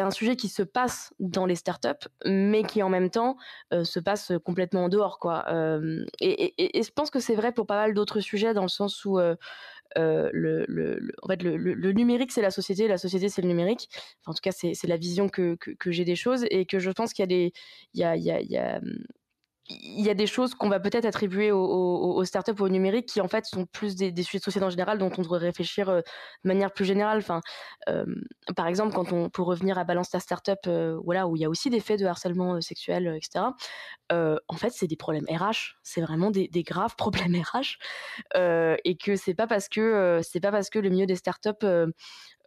un sujet qui se passe dans les startups, mais qui en même temps se passe complètement en dehors, quoi. et, je pense que c'est vrai pour pas mal d'autres sujets, dans le sens où euh, le, numérique, c'est la société, la société, c'est le numérique. en tout cas, c'est la vision que, j'ai des choses et que je pense qu'il y a des, il y a des choses qu'on va peut-être attribuer aux, startups ou au numérique qui en fait sont plus des, sujets de société en général dont on devrait réfléchir euh, de manière plus générale. Enfin, euh, par exemple, quand on pour revenir à Balance ta startup, euh, voilà où il y a aussi des faits de harcèlement sexuel, etc. en fait, c'est des problèmes RH, c'est vraiment des, graves problèmes RH et que c'est pas parce que c'est pas parce que le milieu des startups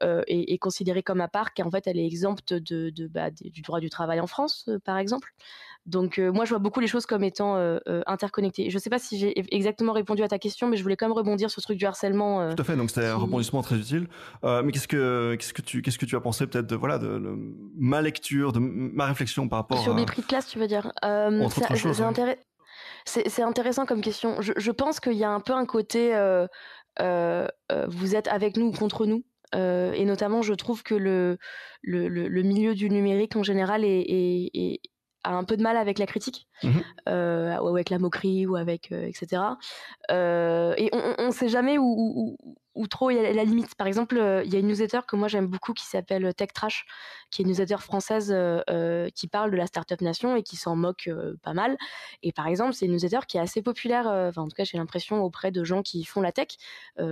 est, considéré comme à part, qu'en fait elle est exempte de, bah, du droit du travail en France, par exemple. Donc euh, moi, je vois beaucoup les choses comme étant euh, euh, interconnectées. Je ne sais pas si j'ai exactement répondu à ta question, mais je voulais quand même rebondir sur ce truc du harcèlement. Tout à fait. Donc c'était un rebondissement très utile. mais qu'est-ce que qu'est-ce que tu qu'est-ce que tu as pensé peut-être de voilà de, ma lecture, de ma réflexion par rapport sur les prix de classe, tu veux dire C'est intéressant. C'est intéressant comme question. Je, pense qu'il y a un peu un côté vous êtes avec nous ou contre nous. et notamment, je trouve que le, le, milieu du numérique en général est, un peu de mal avec la critique, mhm. euh, ou avec la moquerie, ou avec euh, etc. Euh, et on ne sait jamais où, trop il y a la limite. Par exemple, il y a une newsletter que moi j'aime beaucoup qui s'appelle Tech Trash, qui est une newsletter française qui parle de la startup nation et qui s'en moque pas mal. Et par exemple, c'est une newsletter qui est assez populaire. Enfin, en tout cas, j'ai l'impression auprès de gens qui font la tech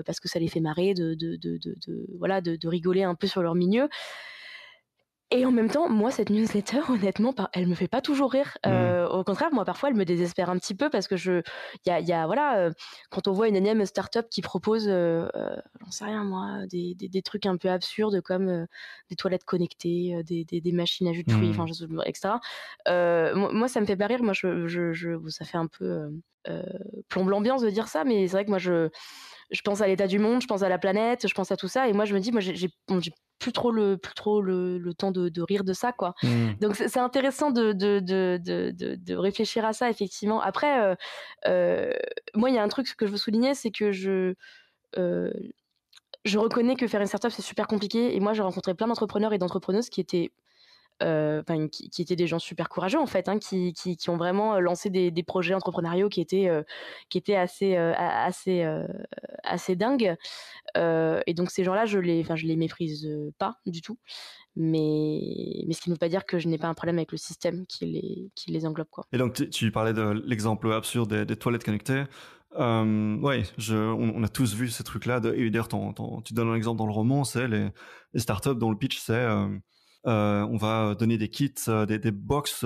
parce que ça les fait marrer de, de, voilà de, rigoler un peu sur leur milieu. Et en même temps, moi, cette newsletter, *laughs* honnêtement, elle me fait pas toujours rire. Mm. Euh, au contraire, moi, parfois, elle me désespère un petit peu parce que je, il y a, voilà, euh, quand on voit une énième startup qui propose, euh, euh j'en sais rien moi, des, des, trucs un peu absurdes comme des toilettes connectées, des, des, machines à jus de fruits, mm. enfin, etc. moi, ça me fait pas rire. Moi, je, je, ça fait un peu plombe l'ambiance de dire ça, mais c'est vrai que moi, je, je pense à l'état du monde, je pense à la planète, je pense à tout ça. Et moi, je me dis, moi, j'ai plus trop le plus trop le, temps de, rire de ça quoi mmh. donc c'est intéressant de de, de de, réfléchir à ça effectivement après euh, euh, moi il y a un truc que je veux souligner c'est que je euh, je reconnais que faire une startup c'est super compliqué et moi j'ai rencontré plein d'entrepreneurs et d'entrepreneuses qui étaient euh, enfin qui, étaient des gens super courageux en fait, hein, qui, qui, ont vraiment euh, lancé des, projets entrepreneuriaux qui étaient euh, qui étaient assez assez assez dingues. et donc ces gens-là, je les, enfin je les méprise pas du tout, mais mais ce qui ne veut pas dire que je n'ai pas un problème avec le système qui les qui les englobe quoi. Et donc tu parlais de l'exemple absurde des, toilettes connectées. Euh, ouais, je, on, a tous vu ces trucs-là. Et d'ailleurs, tu donnes un exemple dans le roman, c'est les, les startups dont le pitch, c'est euh, on va euh, donner des kits, euh, des, des box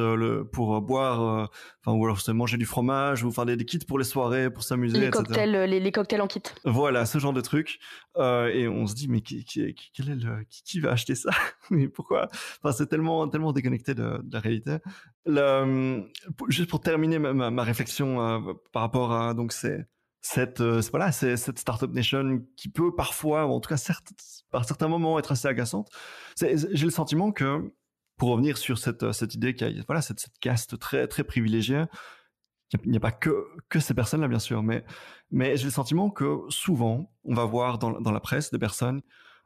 pour boire, enfin ou alors manger du fromage, ou faire des, kits pour les soirées, pour s'amuser. Les etc. cocktails, les, cocktails en kit. Voilà, ce genre de truc. et on se dit mais qui, qui, est qui, va acheter ça *laughs* Mais pourquoi Enfin c'est tellement tellement déconnecté de, la réalité. Hum, juste pour terminer ma, ma, ma réflexion par rapport à donc c'est cette euh, voilà cette startup nation qui peut parfois en tout cas par certains moments être assez agaçante j'ai le sentiment que pour revenir sur cette euh, idée voilà cette, cette caste très très privilégiée il n'y a pas que ces personnes là bien sûr mais j'ai le sentiment que souvent on va voir dans la presse des personnes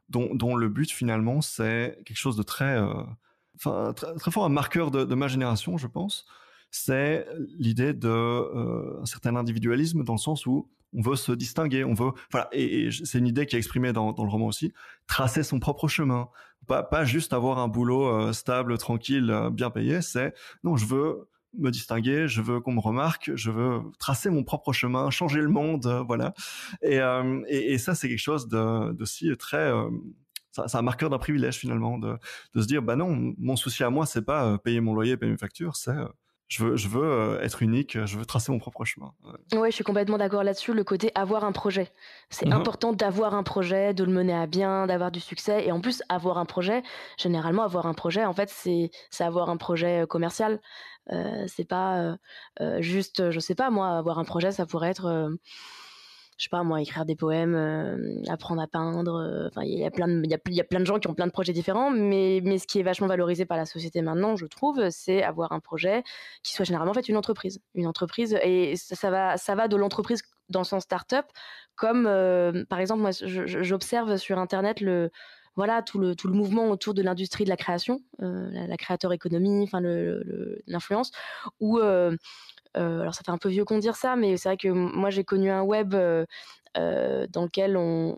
dont le but finalement c'est quelque chose de très euh, très, très, fort un marqueur de ma génération je pense c'est l'idée de euh, un certain individualisme dans le sens où on veut se distinguer, on veut, voilà, et, c'est une idée qui est exprimée dans, le roman aussi, tracer son propre chemin, pas, juste avoir un boulot euh, stable, tranquille, euh, bien payé, c'est non, je veux me distinguer, je veux qu'on me remarque, je veux tracer mon propre chemin, changer le monde, voilà. Et, ça, c'est quelque chose de, si très c'est un marqueur d'un privilège finalement de, se dire bah non mon souci à moi c'est pas payer mon loyer payer mes factures c'est je veux, je veux euh, être unique, euh, je veux tracer mon propre chemin. Oui, je suis complètement d'accord là-dessus. Le côté avoir un projet, c'est mhm. important d'avoir un projet, de le mener à bien, d'avoir du succès. Et en plus, avoir un projet, généralement, avoir un projet, en fait, c'est avoir un projet euh, commercial. Euh, c'est pas juste, je sais pas moi, avoir un projet, ça pourrait être je sais pas moi, écrire des poèmes, euh, apprendre à peindre. Euh, enfin, il y a plein de, il y, plein de gens qui ont plein de projets différents, mais mais ce qui est vachement valorisé par la société maintenant, je trouve, c'est avoir un projet qui soit généralement en fait une entreprise, une entreprise, et ça, va, ça va de l'entreprise dans son start-up, comme euh, par exemple moi, j'observe sur internet le voilà tout le tout le mouvement autour de l'industrie de la création, la, créateur économie, enfin l'influence, le, l'influence, où euh, alors ça fait un peu vieux qu'on dire ça, mais c'est vrai que moi j'ai connu un web euh, euh, dans lequel on,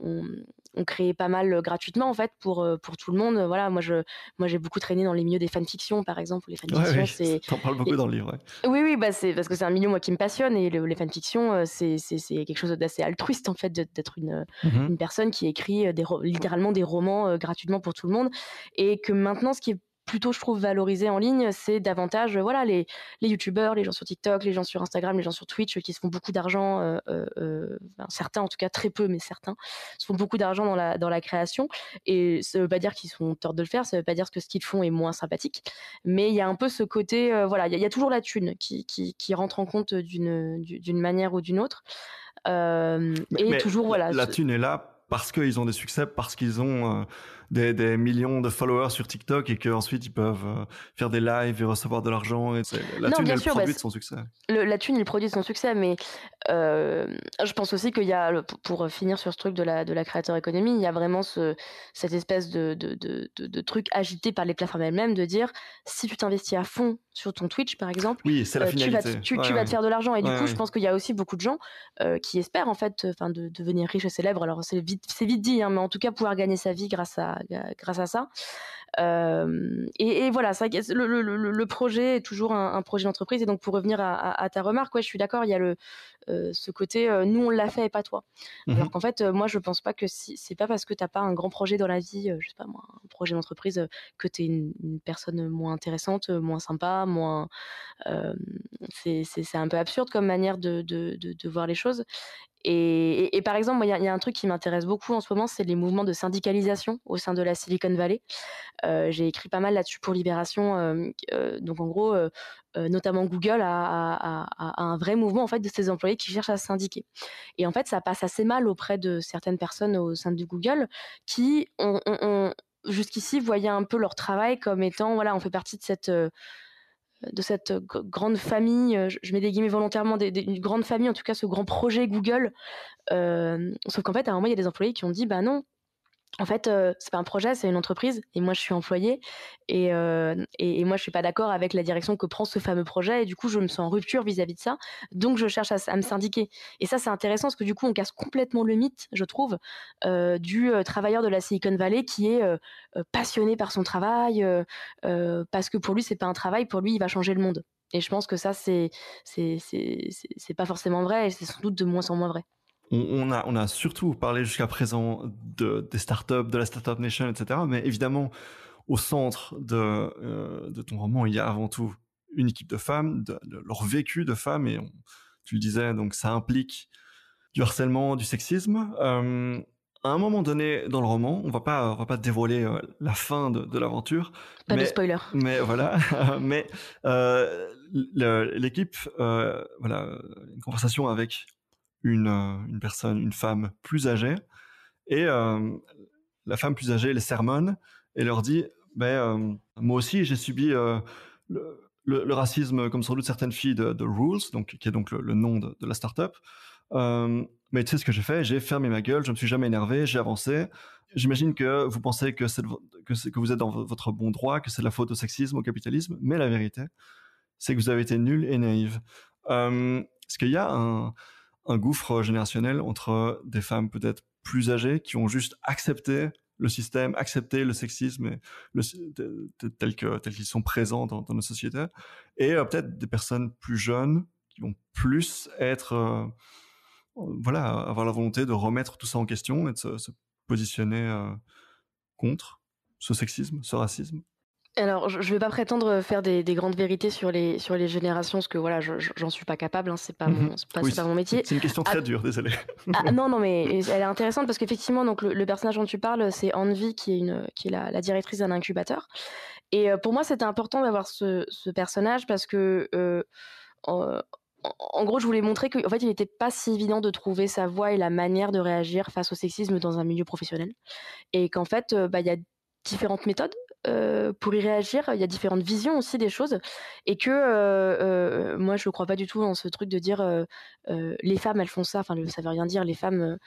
on créait pas mal gratuitement en fait pour pour tout le monde. Voilà, moi je moi j'ai beaucoup traîné dans les milieux des fanfictions par exemple. Les fanfictions, *laughs* parles beaucoup dans le livre. Oui oui, bah c'est parce que c'est un milieu moi qui me passionne et les fanfictions c'est c'est quelque chose d'assez altruiste en fait d'être une mmh une personne qui écrit des littéralement des romans gratuitement pour tout le monde et que maintenant ce qui est plutôt, je trouve, valorisé en ligne, c'est davantage euh, voilà, les, les youtubeurs, les gens sur TikTok, les gens sur Instagram, les gens sur Twitch, euh, qui se font beaucoup d'argent, euh, certains en tout cas, très peu, mais certains, se font beaucoup d'argent dans la, dans la création. Et ça veut pas dire qu'ils sont tort de le faire, ça veut pas dire que ce qu'ils font est moins sympathique. Mais il y a un peu ce côté, voilà, il y, a toujours la thune qui, qui, rentre en compte d'une manière ou d'une autre. et toujours, voilà. La thune est là parce qu'ils ont des succès, parce qu'ils ont des, millions de followers sur TikTok et qu'ensuite ils peuvent euh, faire des lives et recevoir de l'argent. Et la thune, elle produit de son succès. la thune, il produit son succès, mais euh, je pense aussi qu'il y a, pour finir sur ce truc de la, de la créateur économie, il y a vraiment ce, cette espèce de, de, de, truc agité par les plateformes elles-mêmes de dire si tu t'investis à fond sur ton Twitch, par exemple, euh, tu, vas, te faire de l'argent. Et du coup, je pense qu'il y a aussi beaucoup de gens qui espèrent en fait, enfin, de devenir riches et célèbres. Alors c'est vite, c'est vite dit, hein, mais en tout cas pouvoir gagner sa vie grâce à grâce à ça. Euh, et, voilà, ça, le, projet est toujours un, projet d'entreprise. Et donc, pour revenir à, ta remarque, ouais, je suis d'accord, il y a le, euh, ce côté euh, nous, on l'a fait et pas toi. Mmh Alors qu'en fait, moi, je pense pas que c'est pas parce que t'as pas un grand projet dans la vie, je sais pas moi, un projet d'entreprise, que tu es une, personne moins intéressante, moins sympa, moins. c'est, un peu absurde comme manière de, de, de, de voir les choses. Et, par exemple, il y, a un truc qui m'intéresse beaucoup en ce moment, c'est les mouvements de syndicalisation au sein de la Silicon Valley. Euh, j'ai écrit pas mal là-dessus pour Libération. Euh, euh, donc en gros, notamment Google a, un vrai mouvement en fait de ses employés qui cherchent à syndiquer. Et en fait, ça passe assez mal auprès de certaines personnes au sein de Google qui jusqu'ici voyaient un peu leur travail comme étant voilà, on fait partie de cette de cette grande famille, euh, je mets des guillemets volontairement, d'une une grande famille, en tout cas ce grand projet Google. Euh, sauf qu'en fait, à un moment, il y a des employés qui ont dit, bah non, en fait, euh, c'est pas un projet, c'est une entreprise, et moi je suis employé, euh, et, moi je suis pas d'accord avec la direction que prend ce fameux projet, et du coup je me sens en rupture vis-à-vis de ça, donc je cherche à, me syndiquer. Et ça c'est intéressant parce que du coup on casse complètement le mythe, je trouve, euh, du travailleur de la Silicon Valley qui est passionné par son travail, parce que pour lui c'est pas un travail, pour lui il va changer le monde. Et je pense que ça c'est c'est pas forcément vrai, et c'est sans doute de moins en moins vrai on, a, surtout parlé jusqu'à présent des startups, de la Startup Nation, etc. Mais évidemment, au centre euh, de, ton roman, il y a avant tout une équipe de femmes, de, leur vécu de femmes, et tu le disais, donc ça implique du harcèlement, du sexisme. Euh, à un moment donné dans le roman, on va pas, va pas dévoiler euh, la fin de, l'aventure. Pas de spoiler. Mais voilà, *laughs* mais l'équipe, voilà, une conversation avec euh, une, personne, une femme plus âgée, et euh, la femme plus âgée les sermonne et leur dit ben, euh, moi aussi j'ai subi le, racisme, comme sans doute certaines filles de, Rules, donc, qui est donc le, nom de, la startup. Euh, mais tu sais ce que j'ai fait J'ai fermé ma gueule, je me suis jamais énervé, j'ai avancé. J'imagine que vous pensez que, que, vous êtes dans votre bon droit, que c'est de la faute au sexisme, au capitalisme, mais la vérité, c'est que vous avez été nul et naïve. Euh, parce qu'il y a un, un gouffre générationnel entre des femmes peut-être plus âgées qui ont juste accepté le système, accepté le sexisme le, tel que qu'ils sont présents dans, nos sociétés, et euh, peut-être des personnes plus jeunes qui vont plus être, euh, euh, voilà, avoir la volonté de remettre tout ça en question et de se, positionner contre ce sexisme, ce racisme. Alors, je ne vais pas prétendre faire des, grandes vérités sur les, sur les générations, parce que voilà, j'en suis pas capable, hein, c'est pas, mhm. mon, mon métier. C'est une question très ah, dure, désolé. Ah, ah, non, non, mais elle est intéressante parce qu'effectivement, donc le, personnage dont tu parles, c'est Envy qui est, une, qui est la, directrice d'un incubateur. Et euh, pour moi, c'était important d'avoir ce, personnage parce que. Euh, en, gros, je voulais montrer qu'en fait, il n'était pas si évident de trouver sa voie et la manière de réagir face au sexisme dans un milieu professionnel. Et qu'en fait, euh, bah, il y a différentes méthodes euh, pour y réagir, il y a différentes visions aussi des choses, et que euh, euh, moi je ne crois pas du tout dans ce truc de dire les femmes elles font ça, enfin ça veut rien dire, les femmes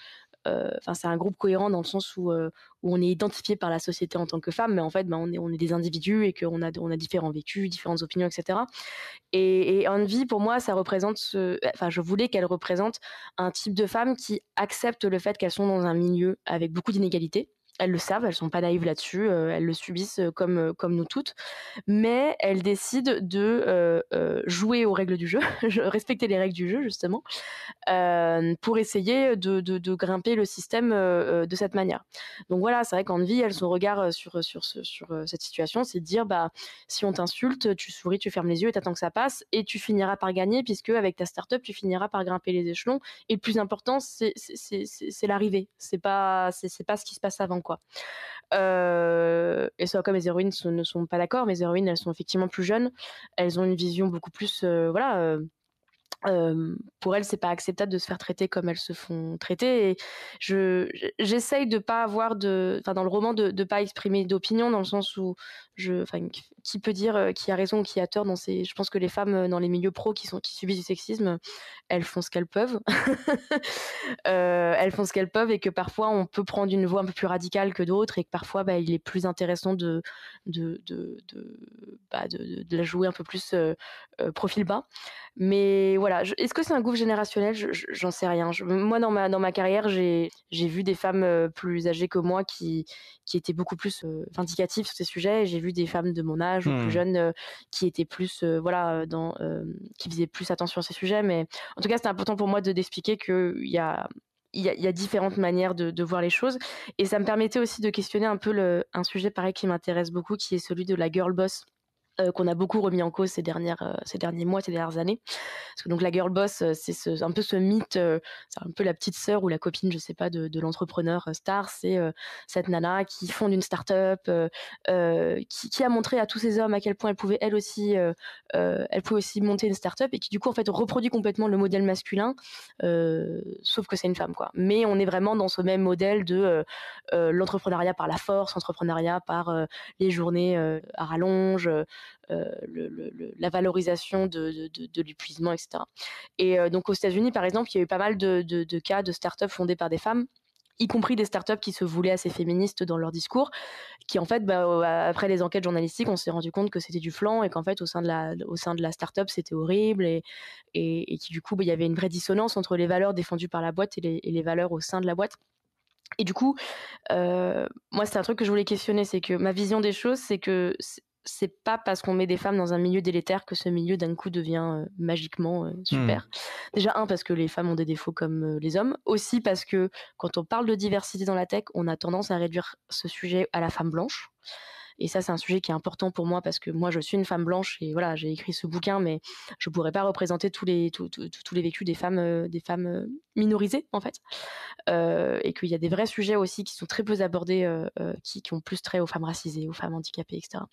enfin c'est un groupe cohérent dans le sens où, on est identifié par la société en tant que femme, mais en fait ben, on, est, des individus et qu'on a, on a différents vécus, différentes opinions, etc. Et, et Envy, pour moi, ça représente, enfin je voulais qu'elle représente un type de femme qui accepte le fait qu'elles sont dans un milieu avec beaucoup d'inégalités elles le savent, elles sont pas naïves là-dessus, euh, elles le subissent euh, comme euh, comme nous toutes, mais elles décident de jouer aux règles du jeu, *laughs* respecter les règles du jeu justement, pour essayer de, de, grimper le système de cette manière. Donc voilà, c'est vrai vie, elles son regard sur sur sur, cette situation, c'est de dire bah si on t'insulte, tu souris, tu fermes les yeux et t'attends que ça passe, et tu finiras par gagner puisque avec ta start-up, tu finiras par grimper les échelons. Et le plus important, c'est c'est l'arrivée, c'est pas c'est pas ce qui se passe avant quoi. et ça, comme mes héroïnes ne sont pas d'accord, mes héroïnes, elles sont effectivement plus jeunes, elles ont une vision beaucoup plus, voilà. pour elles, c'est pas acceptable de se faire traiter comme elles se font traiter. Et je j'essaye de pas avoir de, enfin dans le roman de, de pas exprimer d'opinion dans le sens où je, enfin qui peut dire qui a raison ou qui a tort dans ces. Je pense que les femmes dans les milieux pros qui sont qui subissent du sexisme, elles font ce qu'elles peuvent. *laughs* Euh, elles font ce qu'elles peuvent et que parfois on peut prendre une voie un peu plus radicale que d'autres et que parfois bah, il est plus intéressant de de de, de, bah, de, de la jouer un peu plus profil bas. Mais voilà, est-ce que c'est un gouffre générationnel J'en sais rien. moi dans ma dans ma carrière j'ai j'ai vu des femmes plus âgées que moi qui qui étaient beaucoup plus vindicatives sur ces sujets. et J'ai vu des femmes de mon âge ou plus mmh. jeune euh, qui était plus euh, voilà euh, dans qui faisaient plus attention à ces sujets mais en tout cas c'est important pour moi de d'expliquer qu'il y a il y, a, différentes manières de, de, voir les choses. Et ça me permettait aussi de questionner un peu le, un sujet pareil qui m'intéresse beaucoup, qui est celui de la girl boss. Euh, qu'on a beaucoup remis en cause ces dernières euh, ces derniers mois ces dernières années parce que donc la girl boss euh, c'est un peu ce mythe c'est un peu la petite sœur ou la copine je sais pas de, l'entrepreneur star c'est cette nana qui fonde une start-up qui, qui, a montré à tous ces hommes à quel point elle pouvait elle aussi elle pouvait aussi monter une start-up et qui du coup en fait reproduit complètement le modèle masculin sauf que c'est une femme quoi mais on est vraiment dans ce même modèle de l'entrepreneuriat par la force entrepreneuriat par les journées à rallonge euh, le, la valorisation de, l'épuisement, etc. Et euh, donc aux États-Unis, par exemple, il y a eu pas mal de, cas de startups fondées par des femmes y compris des startups qui se voulaient assez féministes dans leur discours, qui en fait, bah, après les enquêtes journalistiques, on s'est rendu compte que c'était du flanc et qu'en fait, au sein de la, au sein de la startup, c'était horrible et, et, qui du coup, bah, il y avait une vraie dissonance entre les valeurs défendues par la boîte et les, valeurs au sein de la boîte. Et du coup, euh, moi, c'est un truc que je voulais questionner, c'est que ma vision des choses, c'est que c'est pas parce qu'on met des femmes dans un milieu délétère que ce milieu d'un coup devient euh, magiquement euh, super. Hmm. Déjà un parce que les femmes ont des défauts comme euh, les hommes, aussi parce que quand on parle de diversité dans la tech, on a tendance à réduire ce sujet à la femme blanche. Et ça, c'est un sujet qui est important pour moi parce que moi, je suis une femme blanche et voilà, j'ai écrit ce bouquin, mais je pourrais pas représenter tous les, tous les vécus des femmes, euh, des femmes euh, minorisées, en fait. Euh, et qu'il y a des vrais sujets aussi qui sont très peu abordés, qui, qui ont plus trait aux femmes racisées, aux femmes handicapées, etc.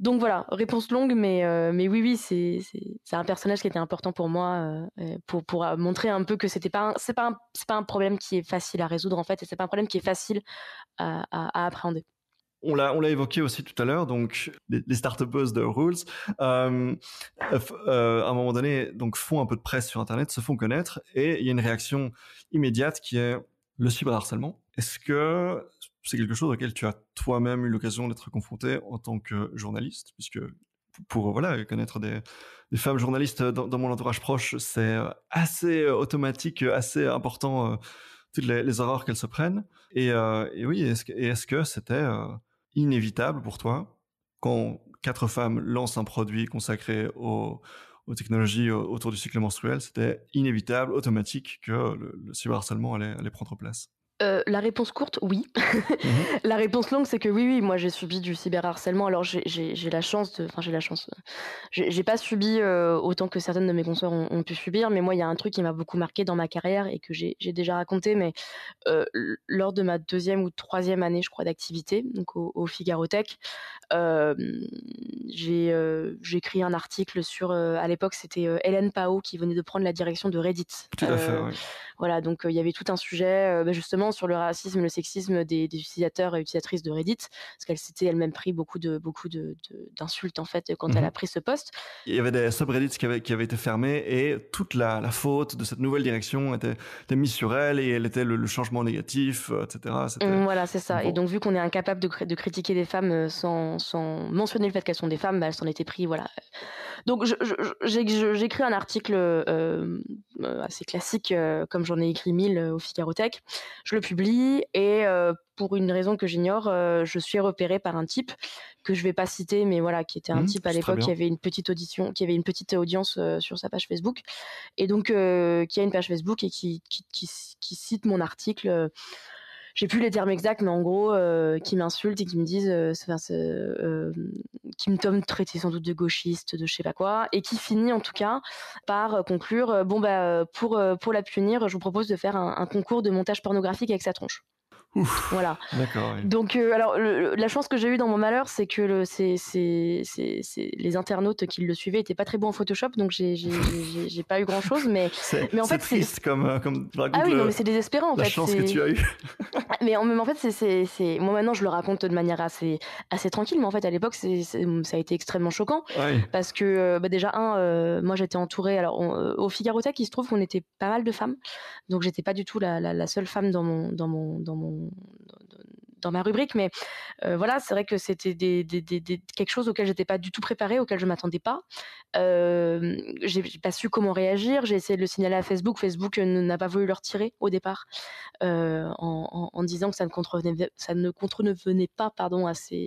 donc voilà, réponse longue, mais, mais oui, oui, c'est un personnage qui était important pour moi pour, pour montrer un peu que c'était pas c'est pas, un, pas un problème qui est facile à résoudre en fait, et c'est pas un problème qui est facile à appréhender on l'a, on l'a évoqué aussi tout à l'heure, donc les, start de Rules, euh, euh, à un moment donné, donc font un peu de presse sur Internet, se font connaître, et il y a une réaction immédiate qui est le cyberharcèlement. Est-ce que c'est quelque chose auquel tu as toi-même eu l'occasion d'être confronté en tant que journaliste, puisque pour voilà connaître des, femmes journalistes dans, mon entourage proche, c'est assez automatique, assez important. Euh, toutes les, erreurs qu'elles se prennent. Et, et oui, est-ce que, c'était inévitable pour toi quand quatre femmes lancent un produit consacré aux technologies autour du cycle menstruel C'était inévitable, automatique que le, cyberharcèlement allait prendre place euh, la réponse courte, oui. Mhm. *laughs* la réponse longue, c'est que oui, oui, moi j'ai subi du cyberharcèlement. Alors j'ai la chance de. Enfin, j'ai la chance. J'ai pas subi euh, autant que certaines de mes consoeurs ont, pu subir, mais moi il y a un truc qui m'a beaucoup marqué dans ma carrière et que j'ai déjà raconté, mais euh, lors de ma deuxième ou troisième année, je crois, d'activité, donc au, Figaro Tech, j'ai écrit un article sur. à l'époque, c'était Hélène Pao qui venait de prendre la direction de Reddit. Tout à fait, Voilà, donc il y avait tout un sujet, bah, justement sur le racisme, le sexisme des, utilisateurs et utilisatrices de Reddit, parce qu'elle s'était elle-même pris beaucoup de beaucoup de, d'insultes en fait quand elle mmh a pris ce poste. Il y avait des subreddits qui avaient, qui avaient été fermés et toute la, la faute de cette nouvelle direction était, mise sur elle et elle était le, changement négatif, euh, etc. Mmh, voilà, c'est ça. Et donc vu qu'on est incapable de, critiquer des femmes euh, sans, sans mentionner le fait qu'elles sont des femmes, bah, elles s'en étaient pris, voilà. Donc j'ai écrit un article euh, assez classique, comme j'en ai écrit mille au Figaro Tech. Je le publie et euh, pour une raison que j'ignore, euh, je suis repérée par un type que je vais pas citer, mais voilà, qui était un mmh, type à l'époque qui avait une petite audition, qui avait une petite audience euh, sur sa page Facebook, et donc qui a une page Facebook et qui cite mon article j'ai plus les termes exacts, mais en gros, euh, qui m'insultent et qui me disent, euh, euh, qui me tombent traité sans doute de gauchiste, de je sais pas quoi, et qui finit en tout cas par conclure, bon bah pour pour la punir, je vous propose de faire un concours de montage pornographique avec sa tronche voilà. Donc, euh, alors, la chance que j'ai eue dans mon malheur, c'est que le, les internautes qui le suivaient étaient pas très bons en Photoshop, donc j'ai, pas eu grand chose. Mais, *laughs* mais en fait, triste comme, euh, Ah oui, non, euh, mais c'est désespérant en fait. chance que tu as eue. *laughs* mais en, en fait, c'est, moi maintenant, je le raconte de manière assez, assez tranquille, mais en fait, à l'époque, ça a été extrêmement choquant. Ah parce que, bah, déjà, un, moi j'étais entourée, alors, au Figaro Tech, il se trouve qu'on était pas mal de femmes, donc j'étais pas du tout la, seule femme dans mon, dans mon, dans mon on um, dans ma rubrique, mais voilà, c'est vrai que c'était des, quelque chose auquel j'étais pas du tout préparée, auquel je m'attendais pas. Euh, j'ai pas su comment réagir. J'ai essayé de le signaler à Facebook. Facebook n'a pas voulu le retirer au départ en, disant que ça ne contrevenait, pas, pardon, à ces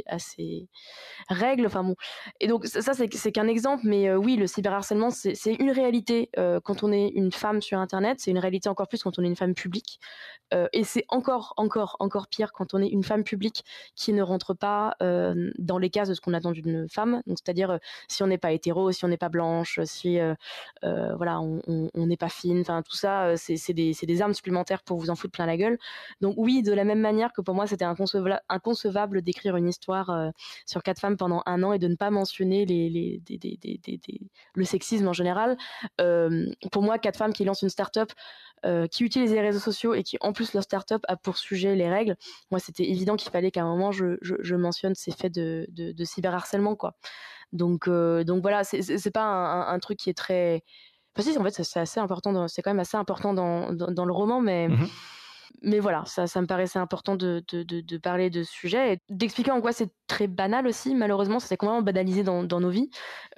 règles. Enfin bon. Et donc ça, c'est qu'un exemple, mais oui, le cyberharcèlement, c'est une réalité quand on est une femme sur Internet. C'est une réalité encore plus quand on est une femme publique. et c'est encore, encore, encore pire quand on est une femme publique qui ne rentre pas dans les cases de ce qu'on attend d'une femme. Donc, c'est-à-dire euh, si on n'est pas hétéro, si on n'est pas blanche, si euh, euh, voilà, on n'est pas fine, enfin tout ça, c'est des, armes supplémentaires pour vous en foutre plein la gueule. Donc oui, de la même manière que pour moi, c'était inconcevable, inconcevable d'écrire une histoire sur quatre femmes pendant un an et de ne pas mentionner le sexisme en général. pour moi, quatre femmes qui lancent une start-up, qui utilisent les réseaux sociaux et qui en plus leur start-up a pour sujet les règles. Moi, c'était évident qu'il fallait qu'à un moment je, je, mentionne ces faits de, de, cyberharcèlement quoi. Donc euh, donc voilà, c'est pas un, truc qui est très en fait, c'est assez important. C'est quand même assez important dans, dans, le roman, mais mmh mais voilà, ça, me paraissait important de, parler de ce sujet et d'expliquer en quoi c'est très banal aussi. Malheureusement, ça complètement banalisé dans, nos vies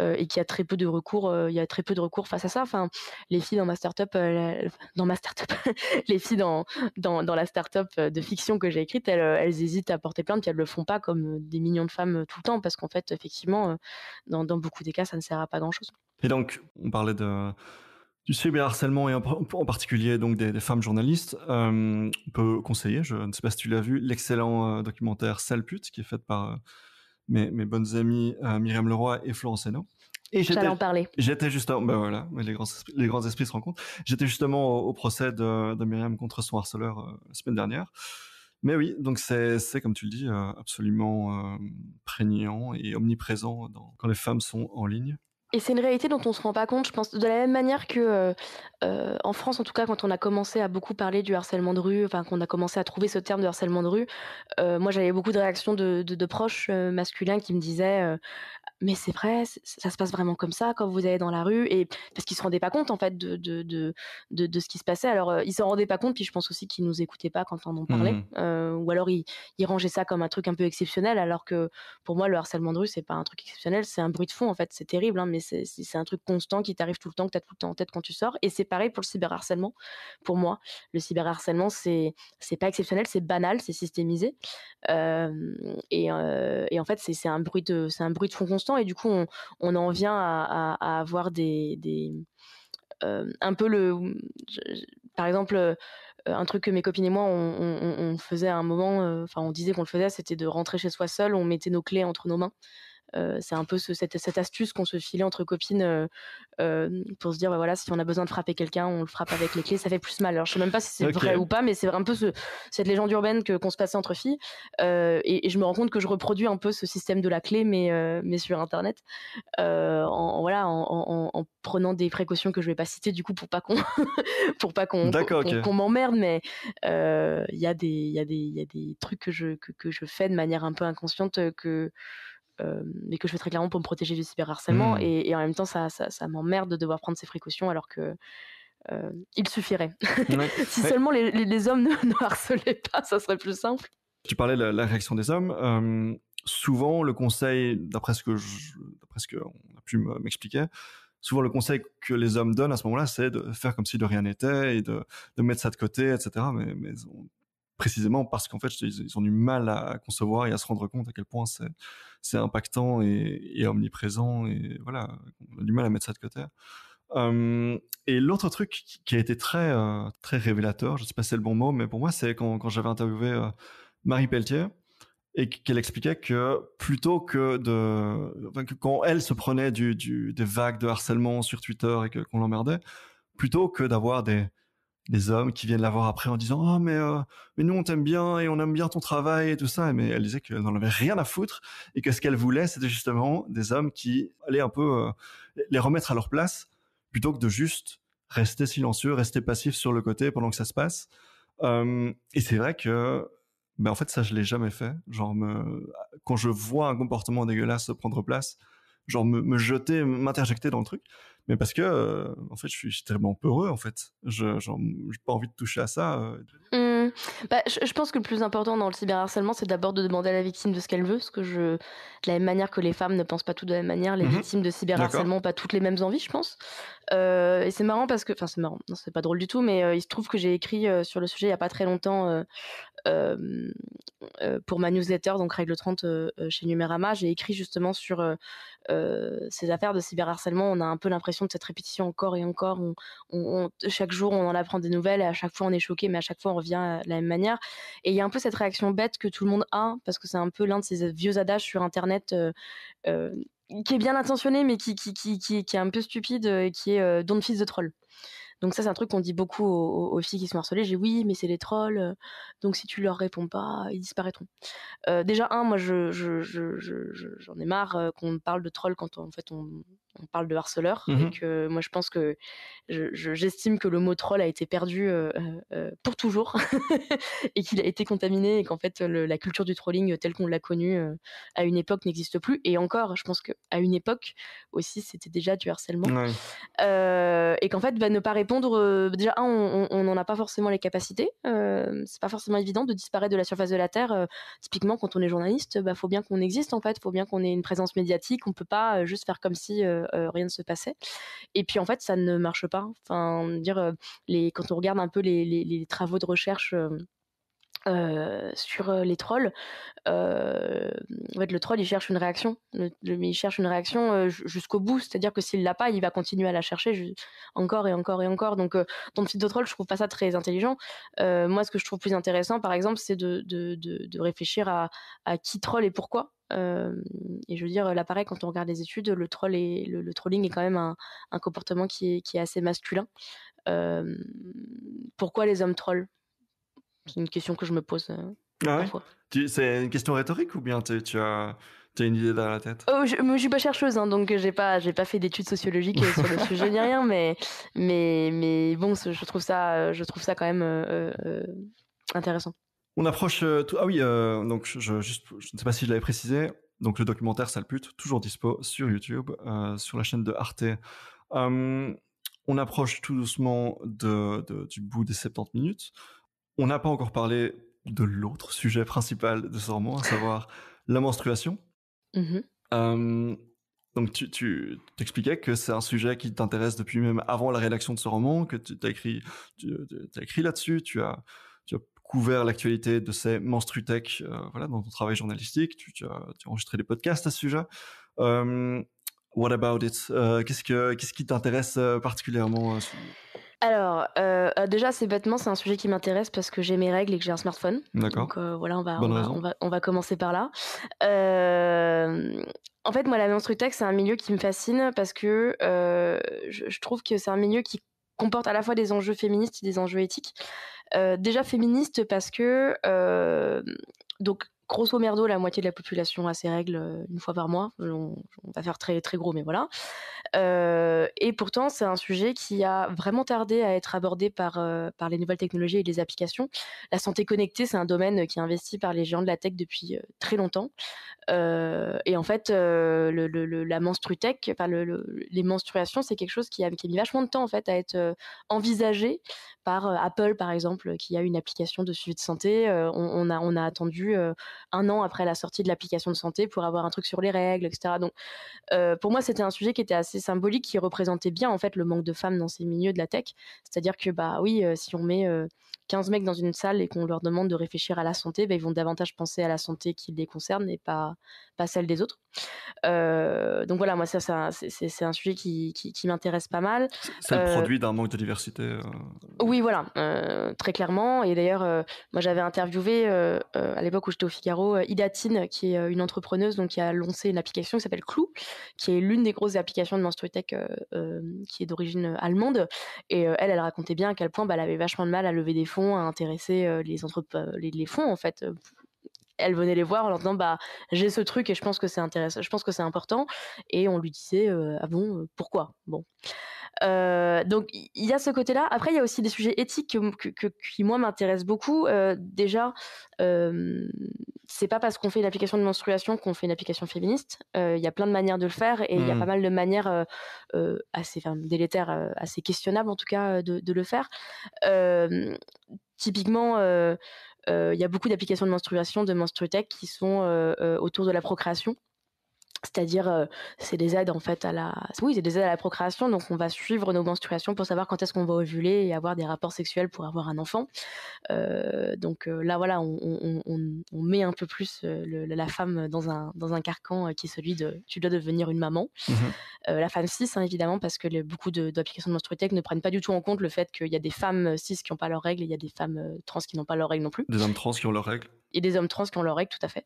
euh, et qu'il y a très peu de recours. Euh, il y a très peu de recours face à ça. Enfin, les filles dans ma startup, euh, dans ma *laughs* les filles dans, dans, dans la startup de fiction que j'ai écrite, elles, hésitent à porter plainte, et elles le font pas comme des millions de femmes tout le temps parce qu'en fait, effectivement, dans, dans beaucoup des cas, ça ne sert à pas grand chose. Et donc, on parlait de du harcèlement et en particulier donc des, femmes journalistes, euh, on peut conseiller, je ne sais pas si tu l'as vu, l'excellent euh, documentaire Sale pute qui est fait par euh, mes, bonnes amies Myriam Leroy et Florence Hénaud. Et j'étais, en parler. J'étais justement, ben voilà, les grands, les grands esprits se rencontrent. J'étais justement au, procès de, de, Myriam contre son harceleur la semaine dernière. Mais oui, donc c'est, comme tu le dis, absolument prégnant et omniprésent quand les femmes sont en ligne et c'est une réalité dont on se rend pas compte, je pense, de la même manière que euh, euh, en France, en tout cas, quand on a commencé à beaucoup parler du harcèlement de rue, enfin, qu'on a commencé à trouver ce terme de harcèlement de rue, euh, moi, j'avais beaucoup de réactions de, proches masculins qui me disaient mais c'est vrai, ça se passe vraiment comme ça quand vous allez dans la rue et parce qu'ils se rendaient pas compte en fait de de, de, ce qui se passait. Alors ils ils s'en rendaient pas compte puis je pense aussi qu'ils nous écoutaient pas quand on en parlait mmh. ou alors ils, rangeaient ça comme un truc un peu exceptionnel alors que pour moi le harcèlement de rue c'est pas un truc exceptionnel, c'est un bruit de fond en fait, c'est terrible hein, mais c'est un truc constant qui t'arrive tout le temps, que tu as tout le temps en tête quand tu sors. Et c'est pareil pour le cyberharcèlement. Pour moi, le cyberharcèlement, c'est c'est pas exceptionnel, c'est banal, c'est systémisé. et, en fait, c'est un bruit de un bruit de fond constant. Et du coup, on, en vient à, avoir des, un peu le par exemple un truc que mes copines et moi on, on faisait à un moment enfin on disait qu'on le faisait c'était de rentrer chez soi seul on mettait nos clés entre nos mains c'est un peu cette, cette, astuce qu'on se filait entre copines pour se dire bah, voilà si on a besoin de frapper quelqu'un on le frappe avec les clés ça fait plus mal alors je sais même pas si c'est vrai ou pas mais c'est un peu ce, cette légende urbaine que qu'on se passait entre filles et, je me rends compte que je reproduis un peu ce système de la clé mais mais sur internet en, voilà en, prenant des précautions que je vais pas citer du coup pour pas qu'on *laughs* pour pas qu'on m'emmerde mais il y a des il y a des il y a des trucs que je que, je fais de manière un peu inconsciente que euh, mais que je fais très clairement pour me protéger du cyberharcèlement. Mmh. Et, en même temps, ça, m'emmerde de devoir prendre ces précautions alors que euh, il suffirait. *laughs* si seulement les, hommes *laughs* ne, harcelaient pas, ça serait plus simple. Tu parlais de la, réaction des hommes. Euh, souvent, le conseil, d'après ce que je, ce on a pu m'expliquer, souvent le conseil que les hommes donnent à ce moment-là, c'est de faire comme si de rien n'était et de, de, mettre ça de côté, etc. Mais, mais on, précisément parce qu'en fait, ils ont du mal à concevoir et à se rendre compte à quel point c'est impactant et, omniprésent. Et voilà, on a du mal à mettre ça de côté. Euh, et l'autre truc qui a été très, euh, très révélateur, je ne sais pas si c'est le bon mot, mais pour moi, c'est quand, j'avais interviewé euh, Marie Pelletier et qu'elle expliquait que plutôt que de, quand elle se prenait des vagues de harcèlement sur Twitter et qu'on l'emmerdait, plutôt que d'avoir des, les hommes qui viennent la voir après en disant ah mais euh, mais nous on t'aime bien et on aime bien ton travail et tout ça mais elle disait qu'elle n'en avait rien à foutre et que ce qu'elle voulait c'était justement des hommes qui allaient un peu euh, les remettre à leur place plutôt que de juste rester silencieux rester passif sur le côté pendant que ça se passe euh, et c'est vrai que ben, en fait ça je l'ai jamais fait genre quand je vois un comportement dégueulasse prendre place genre me, me jeter m'interjecter dans le truc mais parce que euh, en fait je suis, tellement peureux en fait je j'ai pas envie de toucher à ça euh. mmh. bah, je, pense que le plus important dans le cyberharcèlement c'est d'abord de demander à la victime de ce qu'elle veut que je de la même manière que les femmes ne pensent pas toutes de la même manière les mmh victimes de cyberharcèlement n'ont pas toutes les mêmes envies je pense euh, et c'est marrant parce que, enfin, c'est marrant, non, c'est pas drôle du tout, mais euh, il se trouve que j'ai écrit euh, sur le sujet il n'y a pas très longtemps pour ma newsletter, donc Règle 30 chez Numérama. J'ai écrit justement sur ces affaires de cyberharcèlement. On a un peu l'impression de cette répétition encore et encore. On, chaque jour, on en apprend des nouvelles et à chaque fois, on est choqué, mais à chaque fois, on revient de la même manière. Et il y a un peu cette réaction bête que tout le monde a parce que c'est un peu l'un de ces vieux adages sur Internet qui est bien intentionné, mais qui, qui, qui, qui, est un peu stupide, euh, et qui est euh, Don't Fils de Troll. Donc ça, c'est un truc qu'on dit beaucoup aux, filles qui sont harcelées. J'ai oui, mais c'est les trolls. Euh, donc si tu leur réponds pas, ils disparaîtront. déjà un, moi, je, j'en ai marre qu'on parle de trolls quand en fait on, on parle de harceleur mmh et que moi je pense que j'estime que le mot troll a été perdu pour toujours *laughs* et qu'il a été contaminé et qu'en fait la culture du trolling telle qu'on l'a connue à une époque n'existe plus et encore je pense que à une époque aussi c'était déjà du harcèlement et qu'en fait bah, ne pas répondre déjà on n'en a pas forcément les capacités c'est pas forcément évident de disparaître de la surface de la terre typiquement quand on est journaliste bah faut bien qu'on existe en fait faut bien qu'on ait une présence médiatique on peut pas juste faire comme si euh, rien ne se passait. Et puis en fait, ça ne marche pas. Enfin, dire euh, les quand on regarde un peu les, travaux de recherche. Euh, sur les trolls, en fait, le troll il cherche une réaction, le, il cherche une réaction jusqu'au bout, c'est-à-dire que s'il l'a pas, il va continuer à la chercher encore et encore et encore. Donc, dans le type de troll, je trouve pas ça très intelligent. moi, ce que je trouve plus intéressant, par exemple, c'est de, réfléchir à qui troll et pourquoi et je veux dire, là pareil, quand on regarde les études, le, troll le, trolling est quand même un, comportement qui est, assez masculin. pourquoi les hommes trollent C'est une question que je me pose euh, ah C'est une question rhétorique ou bien tu as... une idée dans la tête oh, je, ne suis pas chercheuse, hein, donc j'ai pas, j'ai pas fait d'études sociologiques euh, sur le *laughs* sujet ni rien, mais, mais, mais bon, je trouve ça, euh, je trouve ça quand même intéressant. On approche. Euh, tout... Ah oui, euh, donc je, ne sais pas si je l'avais précisé. Donc le documentaire Salpute, toujours dispo sur YouTube, euh, sur la chaîne de Arte. on approche tout doucement de, du bout des 70 minutes. On n'a pas encore parlé de l'autre sujet principal de ce roman, à savoir *laughs* la menstruation. Mm-hmm. donc tu t'expliquais que c'est un sujet qui t'intéresse depuis même avant la rédaction de ce roman, que tu as écrit, tu, as écrit là-dessus, tu as couvert l'actualité de ces MonstruTech euh, voilà, dans ton travail journalistique. Tu, as, enregistré des podcasts à ce sujet. Euh, what about it euh, Qu'est-ce que qu'est-ce qui t'intéresse particulièrement alors, déjà, c'est bêtement, c'est un sujet qui m'intéresse parce que j'ai mes règles et que j'ai un smartphone. D'accord. Donc voilà, on va on va, on va, commencer par là. en fait, moi, la menstrutech, c'est un milieu qui me fascine parce que je, trouve que c'est un milieu qui comporte à la fois des enjeux féministes et des enjeux éthiques. Euh, déjà féministe parce que euh, donc grosso merdo la moitié de la population a ses règles euh, une fois par mois. On, va faire très très gros, mais voilà. Euh, et pourtant, c'est un sujet qui a vraiment tardé à être abordé par euh, par les nouvelles technologies et les applications. La santé connectée, c'est un domaine qui est investi par les géants de la tech depuis très longtemps. et en fait, la menstrutech, les menstruations, c'est quelque chose qui a, qui mis vachement de temps en fait à être envisagé par Apple par exemple, qui a une application de suivi de santé. on, a on a attendu un an après la sortie de l'application de santé pour avoir un truc sur les règles, etc. Donc, euh, pour moi, c'était un sujet qui était assez symbolique, qui représentait bien en fait le manque de femmes dans ces milieux de la tech. C'est-à-dire que bah oui, euh, si on met 15 euh, mecs dans une salle et qu'on leur demande de réfléchir à la santé, bah, ils vont davantage penser à la santé qui les concerne et pas pas celle des autres. donc voilà, moi ça, c'est un sujet qui, qui m'intéresse pas mal. C'est le produit d'un manque de diversité. Oui, voilà, euh, très clairement. Et d'ailleurs, euh, moi, j'avais interviewé euh, à l'époque où j'étais au Figaro Idatine, qui est une entrepreneuse donc qui a lancé une application qui s'appelle Clou, qui est l'une des grosses applications de tech qui est d'origine allemande. Et elle, elle racontait bien à quel point bah, elle avait vachement de mal à lever des fonds, à intéresser les fonds en fait elle venait les voir en leur disant bah j'ai ce truc et je pense que c'est intéressant, je pense que c'est important et on lui disait euh, ah bon euh, pourquoi bon euh, donc il y a ce côté-là. Après il y a aussi des sujets éthiques que, qui moi m'intéressent beaucoup. Euh, déjà c'est pas parce qu'on fait une application de menstruation qu'on fait une application féministe. Il y a plein de manières de le faire et il y a pas hmm. mal de manières assez délétères, assez questionnables en tout cas de, le faire typiquement, euh, il y a beaucoup d'applications de menstruation, de menstrutech qui sont euh, euh, autour de la procréation. C'est-à-dire, euh, c'est des aides en fait à la, oui, c'est des aides à la procréation. Donc, on va suivre nos menstruations pour savoir quand est-ce qu'on va ovuler et avoir des rapports sexuels pour avoir un enfant. Euh, donc euh, là, voilà, on, met un peu plus la femme dans un dans un carcan qui est celui de tu dois devenir une maman. Mhm. la femme cis, hein, évidemment, parce que beaucoup d'applications de, de ne prennent pas du tout en compte le fait qu'il y a des femmes cis qui n'ont pas leurs règles, et il y a des femmes trans qui n'ont pas leurs règles non plus. Des hommes trans qui ont leurs règles. Et des hommes trans qui ont leurs règles, tout à fait.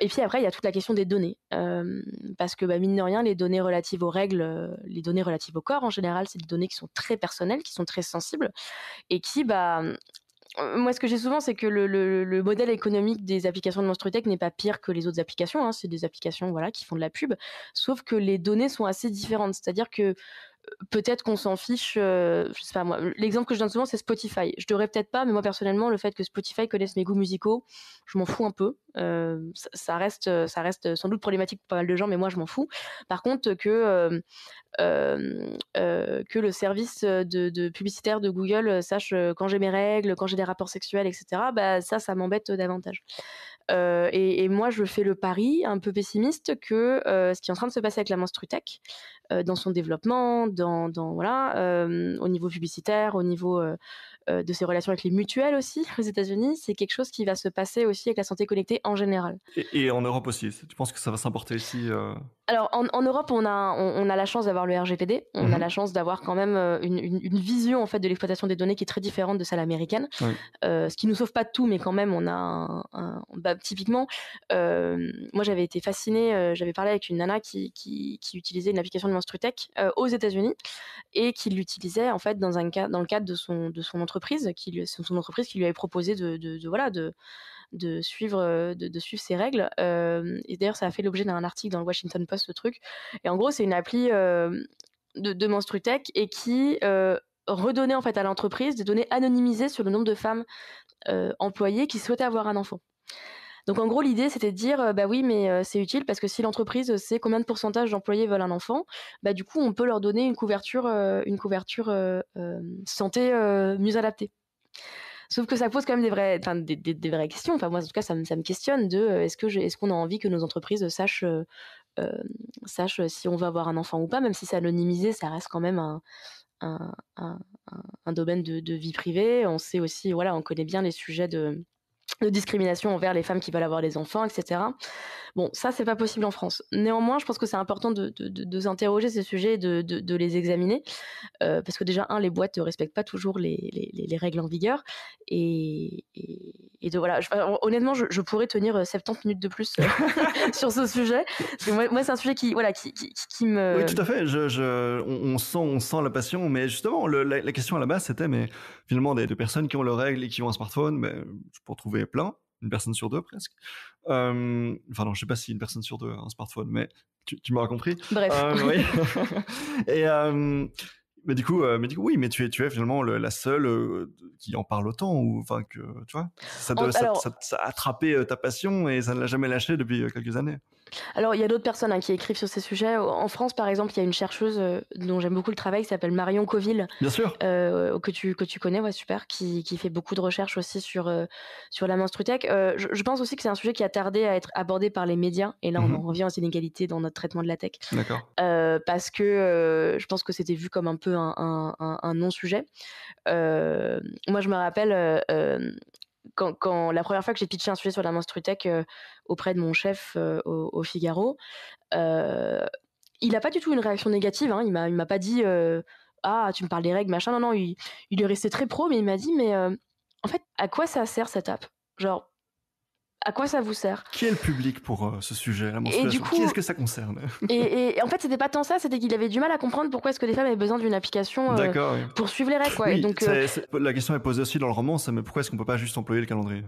Et puis après, il y a toute la question des données. Euh, parce que, bah, mine de rien, les données relatives aux règles, euh, les données relatives au corps, en général, c'est des données qui sont très personnelles, qui sont très sensibles, et qui, bah, euh, moi, ce que j'ai souvent, c'est que le, modèle économique des applications de MonstruTech n'est pas pire que les autres applications. Hein. C'est des applications voilà, qui font de la pub, sauf que les données sont assez différentes. C'est-à-dire que peut-être qu'on s'en fiche. Euh, je sais pas moi. L'exemple que je donne souvent, c'est Spotify. Je devrais peut-être pas, mais moi personnellement, le fait que Spotify connaisse mes goûts musicaux, je m'en fous un peu. Euh, ça, reste, ça reste sans doute problématique pour pas mal de gens, mais moi je m'en fous. Par contre, que euh, que le service de, de, publicitaire de Google sache quand j'ai mes règles, quand j'ai des rapports sexuels, etc. Bah ça, ça m'embête davantage. Euh, et, moi, je fais le pari un peu pessimiste que euh, ce qui est en train de se passer avec la Monstrutech, euh, dans son développement, dans voilà, au niveau publicitaire, au niveau euh, de ses relations avec les mutuelles aussi *laughs* aux États-Unis. C'est quelque chose qui va se passer aussi avec la santé connectée en général. Et, en Europe aussi. Tu penses que ça va s'importer ici euh? Alors en, Europe, on a on, a la chance d'avoir le RGPD. On a mhm. la chance d'avoir quand même euh, une, une, vision en fait de l'exploitation des données qui est très différente de celle américaine. ce qui nous sauve pas de tout, mais quand même, on a un, bah, typiquement. moi, j'avais été fascinée. j'avais parlé avec une nana qui, qui, utilisait une application de MonstruTech aux États-Unis et qui l'utilisait en fait dans un cas dans le cadre de son de son entreprise qui lui, son entreprise qui lui avait proposé de, voilà de suivre de, suivre euh, règles. Euh, et d'ailleurs, ça a fait l'objet d'un article dans le Washington Post, ce truc. Et en gros, c'est une appli euh, de, de et qui redonnait en fait à l'entreprise des données anonymisées sur le nombre de femmes employées qui souhaitaient avoir un enfant. Donc en gros, l'idée, c'était de dire, euh, bah oui, mais euh, c'est utile parce que si l'entreprise sait combien de pourcentage d'employés veulent un enfant, bah du coup, on peut leur donner une couverture, euh, une couverture santé mieux adaptée. Sauf que ça pose quand même des vraies, des, vraies questions. Enfin, moi, en tout cas, ça me, questionne de est-ce que est qu'on a envie que nos entreprises sachent, si on va avoir un enfant ou pas, même si c'est anonymisé, ça reste quand même un, domaine de, vie privée. On sait aussi, voilà, on connaît bien les sujets de de discrimination envers les femmes qui veulent avoir des enfants, etc. Bon, ça, c'est pas possible en France. Néanmoins, je pense que c'est important de, de, de, ces sujets, de, de les examiner, euh, parce que déjà, un, les boîtes ne respectent pas toujours les, les, les règles en vigueur, et, et, et voilà. honnêtement, je, je, pourrais tenir 70 euh, minutes de plus euh, *laughs* sur ce sujet, moi, moi c'est un sujet qui, voilà, qui, qui, qui, me. Oui, tout à fait. Je, on, on, sent, on sent la passion, mais justement, la, question à la base, c'était, mais finalement, des, des personnes qui ont leurs règles et qui ont un smartphone, mais pour trouver plein, une personne sur deux presque. enfin non, je sais pas si une personne sur deux a un smartphone, mais tu, m'auras compris. Bref. *laughs* *laughs* et mais du coup, euh, mais du coup, oui, mais tu es, tu es finalement la seule euh, qui en parle autant, ou enfin que tu vois, ça, ça, a attrapé euh, ta passion et ça ne l'a jamais lâché depuis quelques années. Alors, il y a d'autres personnes hein, qui écrivent sur ces sujets. En France, par exemple, il y a une chercheuse euh, dont j'aime beaucoup le travail qui s'appelle Marion Coville. Euh, que, tu, que tu connais, ouais, super, qui, fait beaucoup de recherches aussi sur, euh, sur la menstruitech. Je, je, pense aussi que c'est un sujet qui a tardé à être abordé par les médias. Et là, on mhm. en revient aux inégalités dans notre traitement de la tech. parce que je pense que c'était vu comme un peu un non-sujet. moi, je me rappelle quand, la première fois que j'ai pitché un sujet sur la monstrutech euh, auprès de mon chef euh, au, Figaro, euh, il n'a pas du tout une réaction négative. Hein. il m'a, m'a pas dit ah tu me parles des règles machin. Non non, il, il est resté très pro, mais il m'a dit mais en fait à quoi ça sert cette app Genre à quoi ça vous sert Qui est le public pour euh, ce sujet, et du coup, Qui est-ce que ça concerne et, en fait, c'était pas tant ça, c'était qu'il avait du mal à comprendre pourquoi est-ce que les femmes avaient besoin d'une application euh, pour suivre les règles. donc, euh, la question est posée aussi dans le roman, c'est mais pourquoi est-ce qu'on peut pas juste employer le calendrier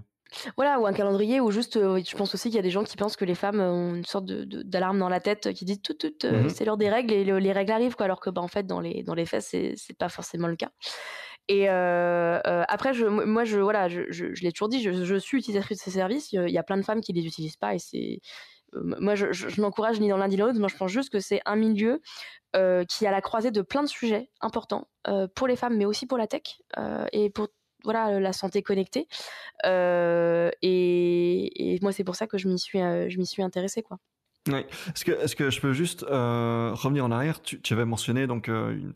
voilà, ou un calendrier, ou juste, je pense aussi qu'il y a des gens qui pensent que les femmes ont une sorte d'alarme de, dans la tête qui dit tout, tout, mhm. c'est l'heure des règles et les règles arrivent, quoi, alors que bah, en fait, dans les, dans les faits, c'est pas forcément le cas. Et euh, euh, après, je, moi, je, voilà, je, je, l'ai toujours dit, je, suis utilisatrice de ces services. Il y a plein de femmes qui les utilisent pas et c'est euh, moi, je, je, ni dans l'un ni dans l'autre. Moi, je pense juste que c'est un milieu qui a la croisée de plein de sujets importants pour les femmes, mais aussi pour la tech et pour voilà la santé connectée. Et, moi, c'est pour ça que je m'y suis, je m'y suis intéressée, quoi. Est-ce que, est-ce que je peux juste revenir en arrière tu, tu, avais mentionné donc une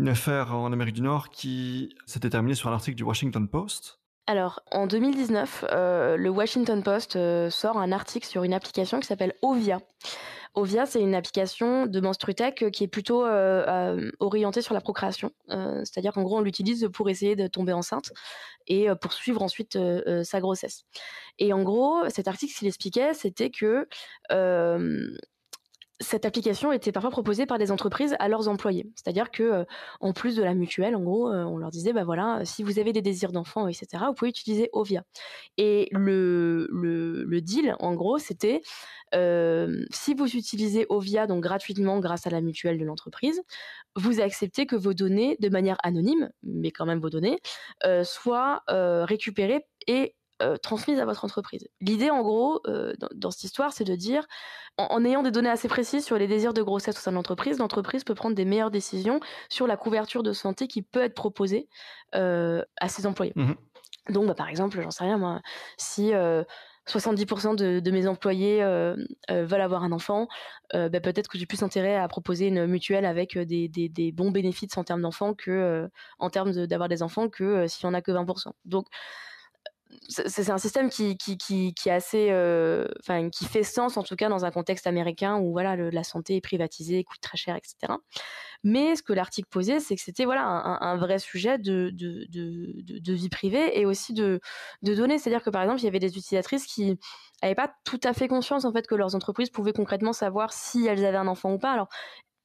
une affaire en Amérique du Nord qui s'était terminée sur un article du Washington Post. Alors, en 2019, euh, le Washington Post euh, sort un article sur une application qui s'appelle Ovia. Ovia, c'est une application de tech euh, qui est plutôt orientée sur la procréation. C'est-à-dire qu'en gros, on l'utilise pour essayer de tomber enceinte et poursuivre ensuite sa grossesse. Et en gros, cet article, ce qu'il expliquait, c'était que cette application était parfois proposée par des entreprises à leurs employés. C'est-à-dire que, euh, en plus de la mutuelle, en gros, euh, on leur disait, bah voilà, euh, si vous avez des désirs d'enfants, etc., vous pouvez utiliser Ovia. Et le, deal, en gros, c'était, si vous utilisez Ovia, donc gratuitement grâce à la mutuelle de l'entreprise, vous acceptez que vos données, de manière anonyme, mais quand même vos données, soient récupérées et euh, transmise à votre entreprise. L'idée, en gros, euh, dans, cette histoire, c'est de dire, en, ayant des données assez précises sur les désirs de grossesse au sein de l'entreprise, l'entreprise peut prendre des meilleures décisions sur la couverture de santé qui peut être proposée euh, à ses employés. Mmh Donc, bah, par exemple, j'en sais rien, moi, si 70% de, mes employés veulent avoir un enfant, bah, peut-être que j'ai plus intérêt à proposer une mutuelle avec des, bons bénéfices en termes d'enfants que en termes d'avoir des enfants que s'il on en a que 20%. Donc c'est un système qui qui qui, qui assez euh, enfin qui fait sens en tout cas dans un contexte américain où voilà la santé est privatisée coûte très cher etc mais ce que l'article posait c'est que c'était voilà un, vrai sujet de de, de vie privée et aussi de de données c'est à dire que par exemple il y avait des utilisatrices qui n'avaient pas tout à fait conscience en fait que leurs entreprises pouvaient concrètement savoir si elles avaient un enfant ou pas alors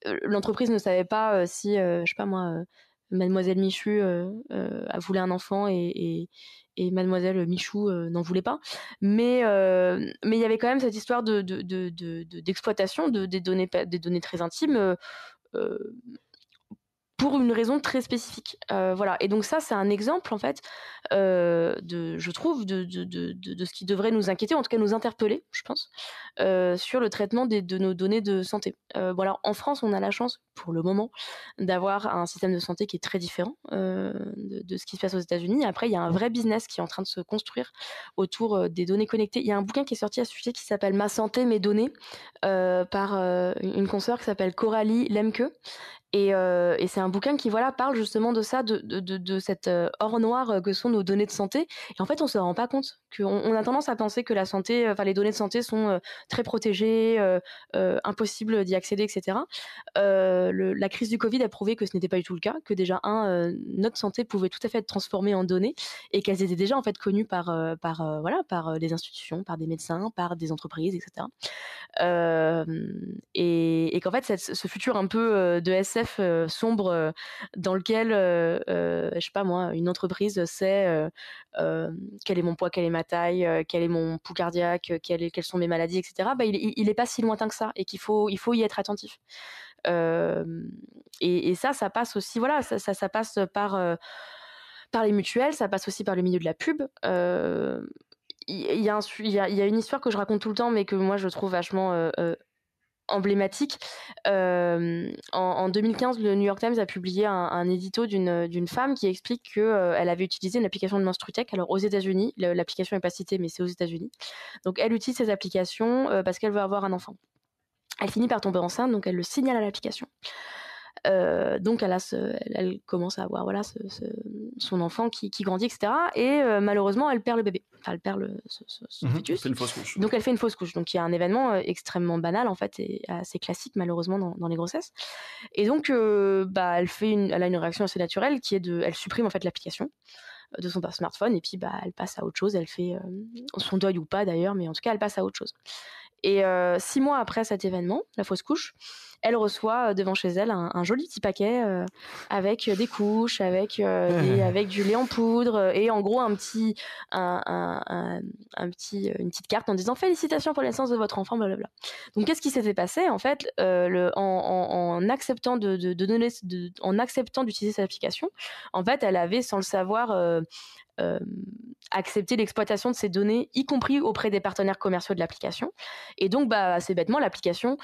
euh, l'entreprise ne savait pas euh, si je je sais pas moi Mademoiselle Michu voulait a voulu un enfant et, et mademoiselle Michou euh, n'en voulait pas. Mais euh, mais il y avait quand même cette histoire de d'exploitation de, des données des données très intimes. Euh, pour une raison très spécifique. Euh, voilà. Et donc ça, c'est un exemple en fait, euh, de, je trouve, de, ce qui devrait nous inquiéter, en tout cas nous interpeller, je pense, euh, sur le traitement de nos données de santé. voilà. en France, on a la chance, pour le moment, d'avoir un système de santé qui est très différent de, ce qui se passe aux États-Unis. Après, il y a un vrai business qui est en train de se construire autour des données connectées. Il y a un bouquin qui est sorti à ce sujet qui s'appelle Ma santé, mes données, par une consoeur qui s'appelle Coralie Lemke euh, et, c'est un bouquin qui voilà parle justement de ça, de, cette euh, or noire euh, que sont nos données de santé. Et en fait, on se rend pas compte qu'on on a tendance à penser que la santé, enfin les données de santé sont très protégées, impossibles impossible d'y accéder, etc. la crise du Covid a prouvé que ce n'était pas du tout le cas, que déjà un notre santé pouvait tout à fait être transformée en données et qu'elles étaient déjà en fait connues par par voilà par des institutions, par des médecins, par des entreprises, etc. et, qu'en fait ce futur un peu de SF sombre, dans lequel, je sais pas moi, une entreprise sait quel est mon poids, quelle est ma taille, quel est mon pouls cardiaque, quelles sont mes maladies, etc. Bah, il n'est pas si lointain que ça et qu'il faut, il faut y être attentif. Et, ça, ça passe aussi, voilà, ça, ça, passe par par les mutuelles, ça passe aussi par le milieu de la pub. Il y, a, une histoire que je raconte tout le temps, mais que moi je trouve vachement euh, emblématique. Euh, en, 2015, le New York Times a publié un, édito d'une femme qui explique qu'elle euh, avait utilisé une application de MenstruTech. Alors aux États-Unis, l'application n'est pas citée, mais c'est aux États-Unis. Donc elle utilise ces applications euh, parce qu'elle veut avoir un enfant. Elle finit par tomber enceinte, donc elle le signale à l'application. Euh, donc elle, elle, commence à avoir voilà son enfant qui, grandit, etc. Et euh, malheureusement, elle perd le bébé. Enfin, elle perd le, son mhm, fœtus. Donc elle fait une fausse couche. Donc il y a un événement euh, extrêmement banal en fait et assez classique malheureusement dans, les grossesses. Et donc bah elle fait elle a une réaction assez naturelle qui est de, elle supprime en fait l'application de son smartphone et puis bah elle passe à autre chose. Elle fait son deuil ou pas d'ailleurs, mais en tout cas elle passe à autre chose. Et six mois après cet événement, la fausse couche elle reçoit euh, devant chez elle un, joli petit paquet euh, avec euh, des couches, avec, ah. avec du lait en poudre et en gros un petit, un, un, petit, une petite carte en disant félicitations pour la naissance de votre enfant, blablabla. Donc qu'est-ce qui s'était passé en fait le, en, acceptant de, donner, en acceptant d'utiliser cette application, en fait elle avait sans le savoir accepté l'exploitation de ces données, y compris auprès des partenaires commerciaux de l'application. Et donc, bah, assez bêtement, l'application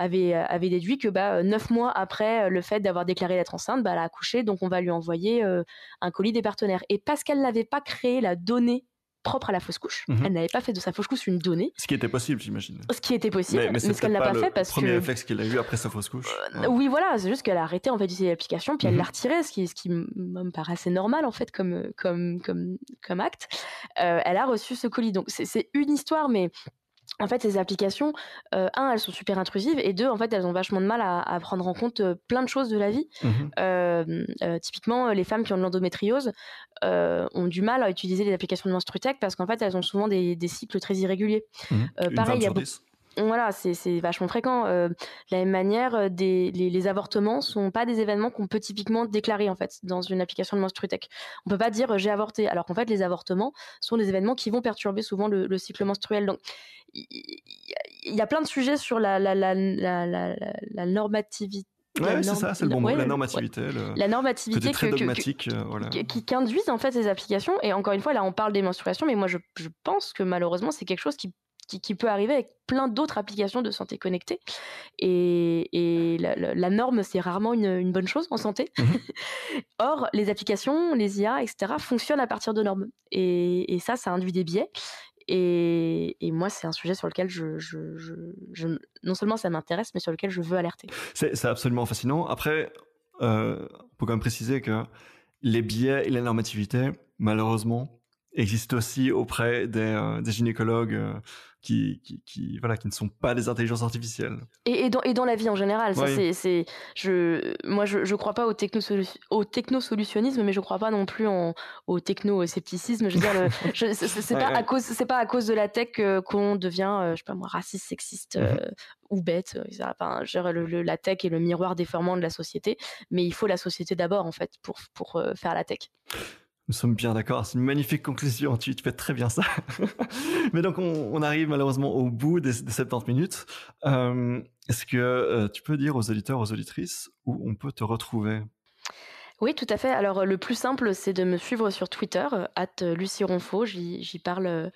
avait, euh, avait déduit que bah, euh, neuf mois après euh, le fait d'avoir déclaré d'être enceinte, bah, elle a accouché, donc on va lui envoyer un colis des partenaires. Et parce qu'elle n'avait pas créé la donnée propre à la fausse couche. Mhm. Elle n'avait pas fait de sa fausse couche une donnée. Ce qui était possible, j'imagine. Ce qui était possible, mais, ce qu'elle n'a pas, fait parce que. Le premier réflexe qu'elle a eu après sa fausse couche. Oui, voilà, c'est juste qu'elle a arrêté en fait d'utiliser l'application, puis elle mhm. l'a retirée, ce qui, ce qui me paraît assez normal en fait comme, comme, comme, comme acte. elle a reçu ce colis. Donc c'est une histoire, mais en fait, ces applications, euh, un, elles sont super intrusives, et deux, en fait, elles ont vachement de mal à, prendre en compte euh, plein de choses de la vie. Mmh euh, typiquement, les femmes qui ont de l'endométriose ont du mal à utiliser les applications de menstruTech parce qu'en fait, elles ont souvent des, cycles très irréguliers. Mmh pareil, il y a voilà, c'est vachement fréquent. Euh, de la même manière, euh, les, avortements avortements sont pas des événements qu'on peut typiquement déclarer en fait dans une application de tech On peut pas dire euh, j'ai avorté, alors qu'en fait les avortements sont des événements qui vont perturber souvent le, cycle menstruel. Donc il y, a plein de sujets sur la, la, normativité Ouais, c'est ça, c'est le bon mot, la normativité. La normativité qui, qui, en fait ces applications. Et encore une fois, là, on parle des menstruations, mais moi, je pense que malheureusement, c'est quelque chose qui qui, peut arriver avec plein d'autres applications de santé connectée. Et, la, norme, c'est rarement une, bonne chose en santé. Mhm. *laughs* Or, les applications, les IA, etc., fonctionnent à partir de normes. Et, ça, ça induit des biais. Et, moi, c'est un sujet sur lequel je, non seulement ça m'intéresse, mais sur lequel je veux alerter. C'est absolument fascinant. Après, euh, faut quand même préciser que les biais et la normativité, malheureusement, existent aussi auprès des, euh, gynécologues. Euh, qui, qui, voilà, qui ne sont pas des intelligences artificielles. Et, et, dans, et dans la vie en général, c'est, je, moi je, crois pas au, techno au technosolutionnisme, mais je crois pas non plus en, au techno-scepticisme. Je veux dire, *laughs* c'est, pas à cause, c'est pas à cause de la tech qu'on devient, euh, je sais pas moi, raciste, sexiste, mm-hmm. euh, ou bête. Euh, enfin, la tech est le miroir déformant de la société, mais il faut la société d'abord en fait pour, pour faire la tech. Nous sommes bien d'accord, c'est une magnifique conclusion, tu, tu, fais très bien ça. *laughs* Mais donc on, arrive malheureusement au bout des, 70 minutes. Euh, est-ce que euh, tu peux dire aux auditeurs, aux auditrices, où on peut te retrouver oui, tout à fait. Alors, le plus simple, c'est de me suivre sur Twitter, euh, at euh, Lucie J'y parle, euh,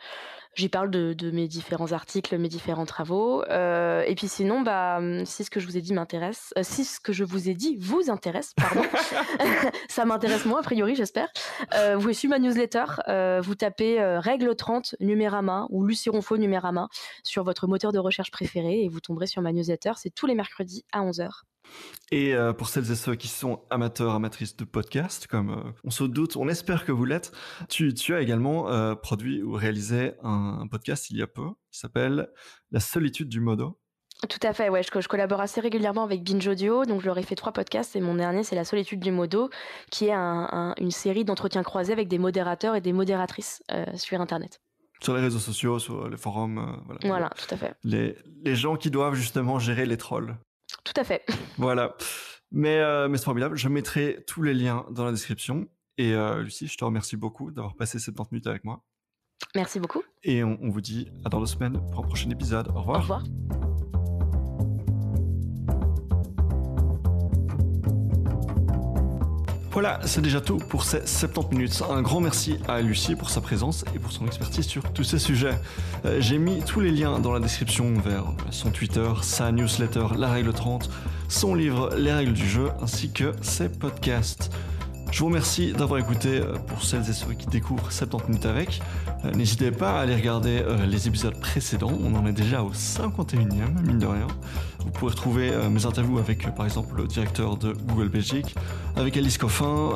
j'y parle de, mes différents articles, mes différents travaux. et puis sinon, bah, hum, si ce que je vous ai dit m'intéresse, si ce que je vous ai dit vous intéresse, pardon, *laughs* *laughs* ça m'intéresse moi, a priori, j'espère. vous suivez ma newsletter, vous tapez règle 30 numérama ou Lucie Ronfaux numérama sur votre moteur de recherche préféré et vous tomberez sur ma newsletter. C'est tous les mercredis à 11h. Et euh, pour celles et ceux qui sont amateurs, amatrices de podcasts, comme euh, on se doute, on espère que vous l'êtes, tu, as également euh, produit ou réalisé un, podcast il y a peu qui s'appelle La solitude du modo. Tout à fait, ouais, je, je, collabore assez régulièrement avec Binge Audio, donc je leur ai fait trois podcasts et mon dernier c'est La solitude du modo, qui est une série d'entretiens croisés avec des modérateurs et des modératrices sur Internet sur les réseaux sociaux, sur les forums. voilà, voilà tout à fait. les, gens qui doivent justement gérer les trolls. Tout à fait. *laughs* Voilà. Mais, euh, mais c'est formidable. Je mettrai tous les liens dans la description. Et euh, Lucie, je te remercie beaucoup d'avoir passé 70 minutes avec moi. Merci beaucoup. Et on, vous dit à dans deux semaines pour un prochain épisode. Au revoir. Au revoir. Voilà, c'est déjà tout pour ces 70 minutes. Un grand merci à Lucie pour sa présence et pour son expertise sur tous ces sujets. Euh, j'ai mis tous les liens dans la description vers son Twitter, sa newsletter La Règle 30, son livre Les Règles du jeu ainsi que ses podcasts. Je vous remercie d'avoir écouté euh, pour celles et ceux qui découvrent 70 minutes avec. Euh, n'hésitez pas à aller regarder euh, les épisodes précédents, on en est déjà au 51e, mine de rien. Vous pouvez retrouver euh, mes interviews avec par exemple le directeur de Google Belgique, avec Alice Coffin,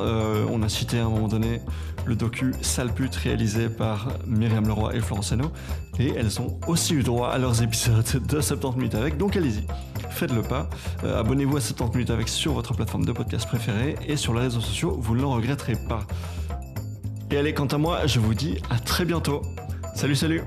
on a cité à un moment donné le docu Salput réalisé par Myriam Leroy et Florence Hano, et elles ont aussi eu droit à leurs épisodes de 70 minutes avec, donc allez-y, faites le pas, abonnez-vous à 70 minutes avec sur votre plateforme de podcast préférée et sur les réseaux sociaux, vous ne l'en regretterez pas. Et allez, quant à moi, je vous dis à très bientôt. Salut, salut